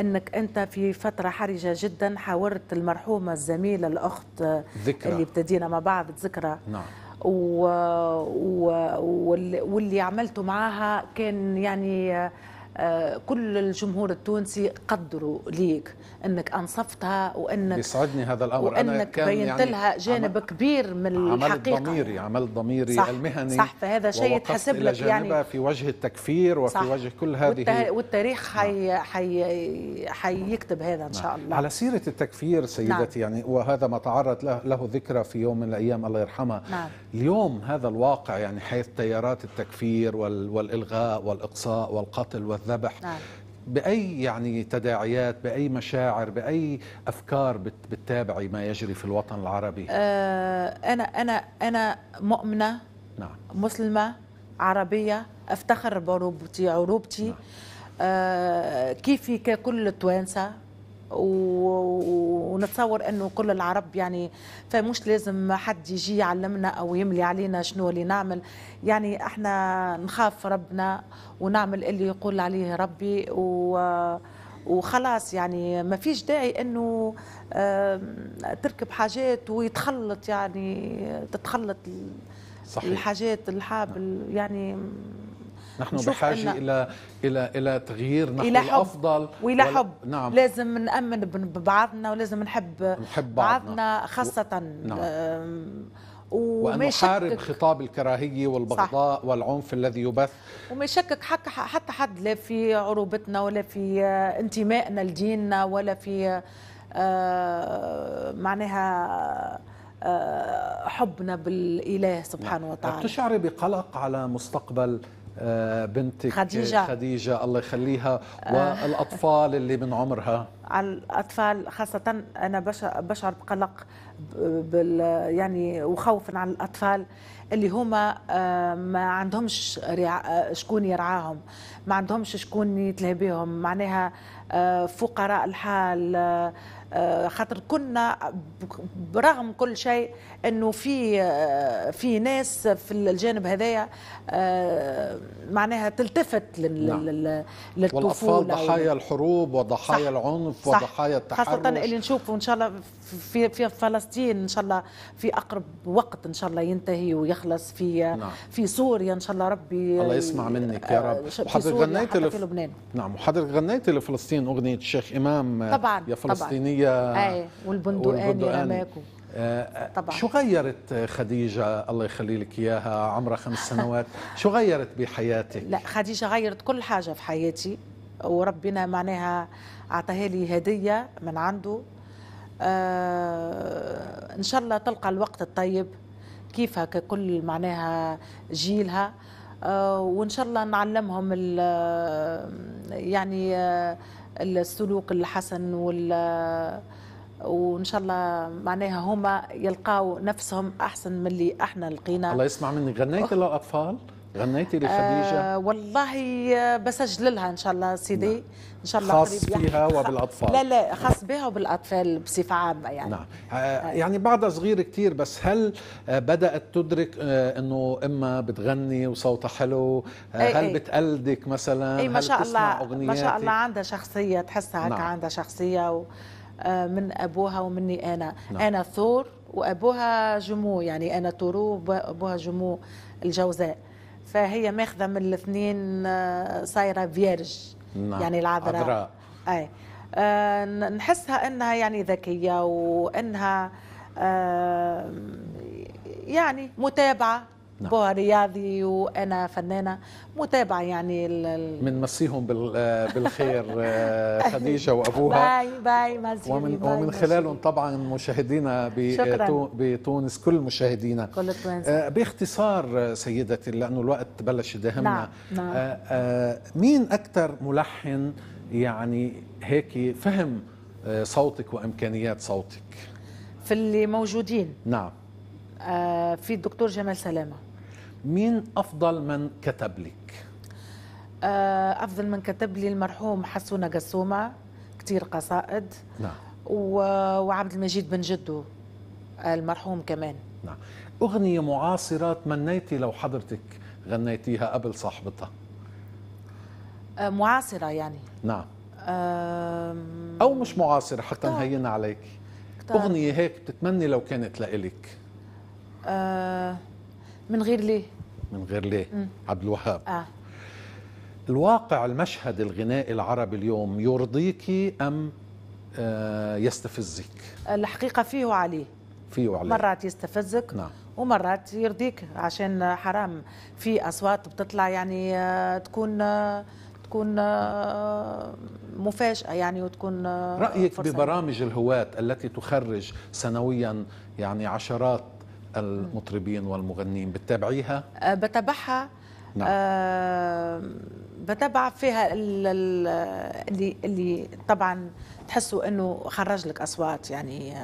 Speaker 2: انك انت في فتره حرجه جدا حاورت المرحومه الزميله الاخت ذكرى. اللي ابتدينا مع بعض ذكرى نعم و... و... واللي عملته معاها كان يعني آه، كل الجمهور التونسي قدروا ليك انك انصفتها وانك يسعدني هذا الامر وانك يعني بينت لها جانب عمل كبير من عمل الحقيقه عملت
Speaker 1: ضميري عملت ضميري صح المهني صح فهذا شيء يتحسب لك يعني في وجه التكفير وفي صح وجه كل هذه
Speaker 2: والتاريخ نعم. حي حي حيكتب هذا ان نعم. شاء الله على
Speaker 1: سيره التكفير سيدتي نعم. يعني وهذا ما تعرض له, له ذكرى في يوم من الايام الله يرحمها نعم. اليوم هذا الواقع يعني حيث تيارات التكفير والالغاء والاقصاء والقتل والذبح الذبح نعم. باي يعني تداعيات باي مشاعر باي افكار بتتابعي ما يجري في الوطن العربي
Speaker 2: أه انا انا انا مؤمنه نعم. مسلمه عربيه افتخر بعروبتي عروبتي نعم. آه كيفي ككل التوانسه ونتصور انه كل العرب يعني فمش لازم حد يجي يعلمنا او يملي علينا شنو اللي نعمل يعني احنا نخاف ربنا ونعمل اللي يقول عليه ربي و وخلاص يعني ما فيش داعي انه تركب حاجات ويتخلط يعني تتخلط صحيح. الحاجات الحاب يعني
Speaker 1: نحن بحاجه الى الى الى تغيير نحو إلى حب الافضل والى حب نعم لازم
Speaker 2: نامن ببعضنا ولازم نحب نحب بعضنا, بعضنا خاصه نعم. و... نعم. ونحارب خطاب
Speaker 1: الكراهية والبغضاء صح. والعنف الذي يبث
Speaker 2: وما يشكك حق حتى حد لا في عروبتنا ولا في انتمائنا لديننا ولا في آه معناها آه حبنا بالإله سبحانه نعم. وتعالى
Speaker 1: تشعري بقلق على مستقبل آه، بنتك خديجة, خديجة الله يخليها والأطفال اللي من عمرها
Speaker 2: على الأطفال خاصة أنا بشعر بقلق بال يعني وخوف على الأطفال اللي هما آه، ما عندهمش شكون يرعاهم ما عندهمش شكون يتلهي بهم معناها آه، فقراء الحال آه، خاطر كنا برغم كل شيء انه في آه، في ناس في الجانب هذايا آه، معناها تلتفت نعم.
Speaker 1: للطفوله والاطفال ضحايا الحروب وضحايا العنف وضحايا التحرش خاصه اللي
Speaker 2: نشوفه ان شاء الله في في فلسطين ان شاء الله في اقرب وقت ان شاء الله ينتهي ويخلص في نعم. في سوريا ان شاء الله ربي الله يسمع
Speaker 1: منك يا رب وحضرتك غنيت لف... في لبنان نعم وحضرتك غنيت لفلسطين اغنيه الشيخ امام طبعا يا فلسطينيه طبعاً. الطعميه
Speaker 2: ايه والبندقان,
Speaker 1: آه، طبعا شو غيرت خديجة الله يخلي لك إياها عمرها خمس سنوات شو غيرت بحياتك؟
Speaker 2: لا خديجة غيرت كل حاجة في حياتي وربنا معناها أعطاها لي هدية من عنده آه إن شاء الله تلقى الوقت الطيب كيفها ككل معناها جيلها آه وإن شاء الله نعلمهم آه، يعني آه السلوك الحسن وال وان شاء الله معناها هما يلقاو نفسهم احسن من اللي احنا لقينا الله
Speaker 1: يسمع مني غنيت للاطفال غنيتي آه، لخديجه؟ آه
Speaker 2: والله بسجل لها ان شاء الله سيدي نعم. ان شاء الله خاص يعني.
Speaker 1: فيها وبالاطفال لا لا
Speaker 2: خاص بها وبالاطفال بصفه عامه يعني نعم
Speaker 1: آه, آه. يعني بعدها صغير كثير بس هل آه بدات تدرك آه انه امها بتغني وصوتها حلو آه أي هل أي. بتقلدك مثلا أي ما شاء الله ما شاء الله
Speaker 2: عندها شخصيه تحسها هكا نعم. عندها شخصيه و... آه، من ابوها ومني انا نعم. انا ثور وابوها جمو يعني انا ثورو وابوها جمو الجوزاء فهي ماخذه من الاثنين آه، صايره فيرج
Speaker 1: نعم. يعني العذراء عذراء.
Speaker 2: اي آه، نحسها انها يعني ذكيه وانها يعني متابعه نعم. بو رياضي وانا فنانه متابعه يعني ال...
Speaker 1: من مسيهم بالخير آه، خديجه وابوها باي
Speaker 2: باي مزيان ومن باي ومن خلالهم
Speaker 1: طبعا مشاهدينا بتونس كل مشاهدينا كل آه، باختصار آه، سيدتي لانه الوقت بلش يداهمنا نعم. نعم. مين اكثر ملحن يعني هيك فهم صوتك وامكانيات صوتك
Speaker 2: في اللي موجودين نعم في الدكتور جمال سلامه
Speaker 1: مين أفضل من كتب لك؟
Speaker 2: آه، أفضل من كتب لي المرحوم حسونة قسومة كتير قصائد نعم وعبد المجيد بن جدو المرحوم كمان
Speaker 1: نعم أغنية معاصرة تمنيتي لو حضرتك غنيتيها قبل صاحبتها
Speaker 2: آه، معاصرة يعني
Speaker 1: نعم أو مش معاصرة حتى نهينا عليك أغنية هيك بتتمني لو كانت لإلك
Speaker 2: أه من غير ليه
Speaker 1: من غير ليه مم. عبد الوهاب آه. الواقع المشهد الغنائي العربي اليوم يرضيك أم آه، يستفزك
Speaker 2: الحقيقة فيه وعليه
Speaker 1: فيه وعليه مرات
Speaker 2: يستفزك نعم ومرات يرضيك عشان حرام في أصوات بتطلع يعني آه، تكون آه، تكون مفاجأة يعني وتكون رأيك ببرامج
Speaker 1: الهواة التي تخرج سنويا يعني عشرات المطربين والمغنيين بتتابعيها؟
Speaker 2: آه، بتابعها نعم. أه بتابع فيها اللي اللي طبعا تحسوا انه خرج لك اصوات يعني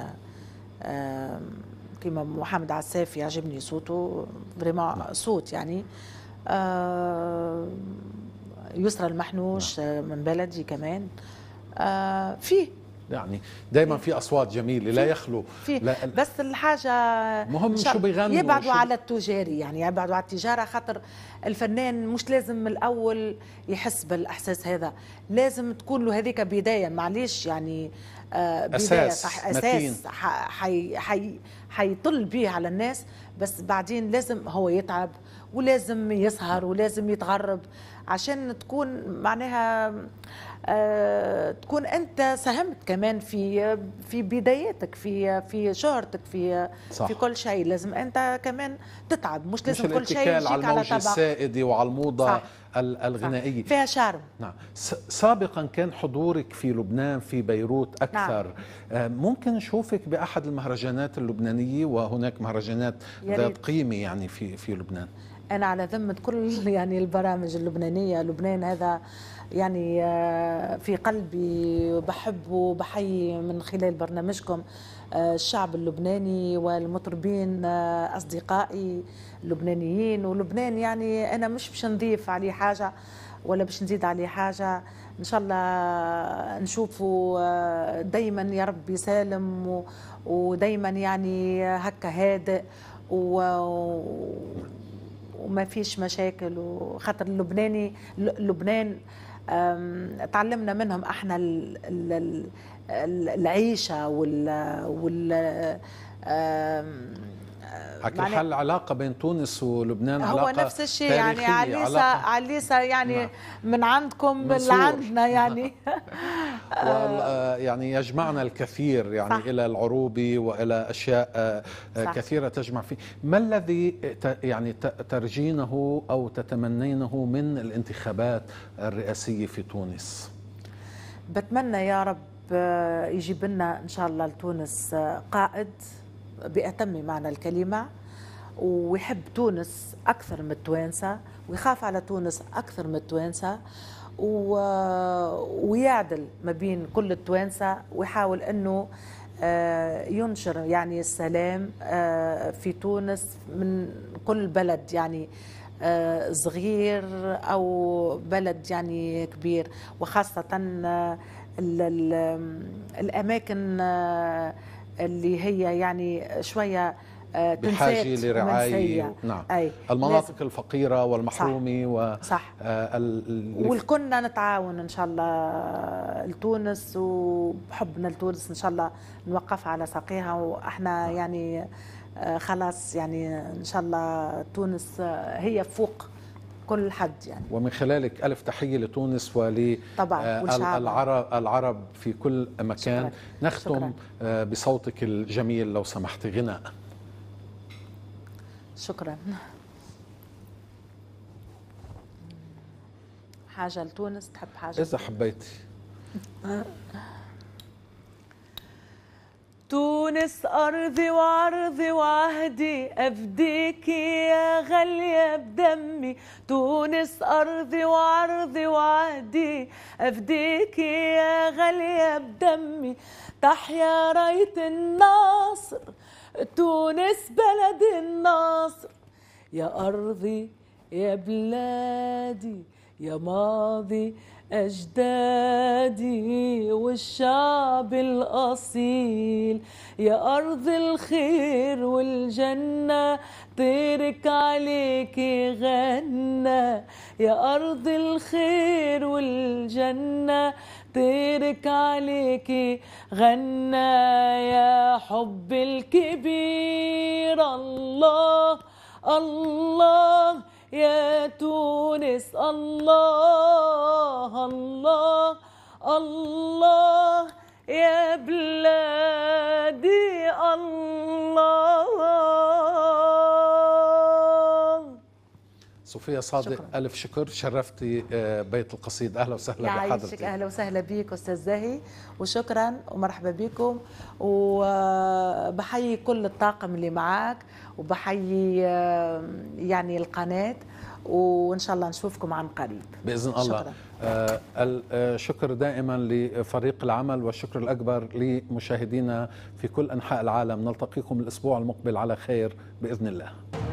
Speaker 2: أه كيما محمد عساف يعجبني صوته فريمون نعم. صوت يعني أه يسرى المحنوش نعم. من بلدي كمان آه، فيه
Speaker 1: يعني دائما في اصوات جميله لا يخلو في لا بس
Speaker 2: الحاجه مهم شو بيغنوا يبعدوا على التجاري يعني يبعدوا على التجاره خاطر الفنان مش لازم من الاول يحس بالاحساس هذا لازم تكون له هذيك بدايه معليش يعني آه، بدايه اساس اساس حي حي حيطل به على الناس بس بعدين لازم هو يتعب ولازم يسهر ولازم يتغرب عشان تكون معناها آه، تكون انت ساهمت كمان في في بداياتك في في شهرتك في صح. في كل شيء لازم انت كمان تتعب مش لازم مش كل شيء يجيك على الموج على السائدي
Speaker 1: وعلى الموضه صح. الغنائيه صح. فيها شعر نعم سابقا كان حضورك في لبنان في بيروت نعم. اكثر نعم. ممكن نشوفك باحد المهرجانات اللبنانيه وهناك مهرجانات ذات قيمه يعني في في لبنان
Speaker 2: انا على ذمه كل يعني البرامج اللبنانيه لبنان هذا يعني آه، في قلبي بحب وبحيي من خلال برنامجكم آه، الشعب اللبناني والمطربين آه، أصدقائي اللبنانيين ولبنان يعني أنا مش باش نضيف عليه حاجة ولا باش نزيد عليه حاجة إن شاء الله نشوفه دايما يا ربي سالم ودايما يعني هكا هادئ و وما فيش مشاكل وخاطر اللبناني لبنان تعلمنا منهم احنا العيشه وال, معناها
Speaker 1: علاقه بين تونس ولبنان هو علاقه نفس الشيء يعني عليسا
Speaker 2: عليسا يعني نعم. من عندكم لعندنا يعني
Speaker 1: آه، يعني يجمعنا الكثير يعني صح. الى العروبه والى اشياء آه، آه، صح. كثيره تجمع فيه ما الذي يعني ترجينه او تتمنينه من الانتخابات الرئاسيه في تونس
Speaker 2: بتمنى يا رب يجيب لنا ان شاء الله لتونس قائد بأتم معنى الكلمة ويحب تونس أكثر من التوانسة ويخاف على تونس أكثر من التوانسة و... ويعدل ما بين كل التوانسة ويحاول أنه آه، ينشر يعني السلام آه، في تونس من كل بلد يعني آه، صغير أو بلد يعني كبير وخاصة الأماكن اللي هي يعني شويه آه، بحاجه لرعايه نعم. نعم أي. المناطق
Speaker 1: لازم. الفقيره والمحرومه و صح آه ال...
Speaker 2: والكنا نتعاون ان شاء الله آه، لتونس وحبنا لتونس ان شاء الله نوقف على ساقيها واحنا نعم. يعني آه خلاص يعني ان شاء الله تونس آه، هي فوق كل حد يعني
Speaker 1: ومن خلالك ألف تحية لتونس وللعرب آه، العرب في كل مكان شكرا. نختم شكرا. آه، بصوتك الجميل لو سمحت غناء
Speaker 2: شكرا حاجة لتونس تحب
Speaker 3: حاجة إذا حبيتي تونس أرضي وعرضي وعهدي أفديكي يا غالية بدمي تونس أرضي وعرضي وعهدي أفديكي يا غالية بدمي تحيا راية الناصر تونس بلد الناصر يا أرضي يا بلادي يا ماضي أجدادي والشعب الأصيل يا أرض الخير والجنة طيرك عليك غنى يا أرض الخير والجنة طيرك عليك غنى يا حب الكبير الله الله يا تونس الله الله الله يا بلادي الله
Speaker 1: صوفيا صادق شكرا. ألف شكر شرفتي آه، بيت القصيد أهلا وسهلا بحضرتك
Speaker 2: أهلا وسهلا بيك أستاذ زاهي وشكرا ومرحبا بيكم وبحيي كل الطاقم اللي معاك وبحيي يعني القناه وان شاء الله نشوفكم عن قريب
Speaker 1: باذن الله شكرا. آه الشكر آه، دائما لفريق العمل والشكر الاكبر لمشاهدينا في كل انحاء العالم نلتقيكم الاسبوع المقبل على خير باذن الله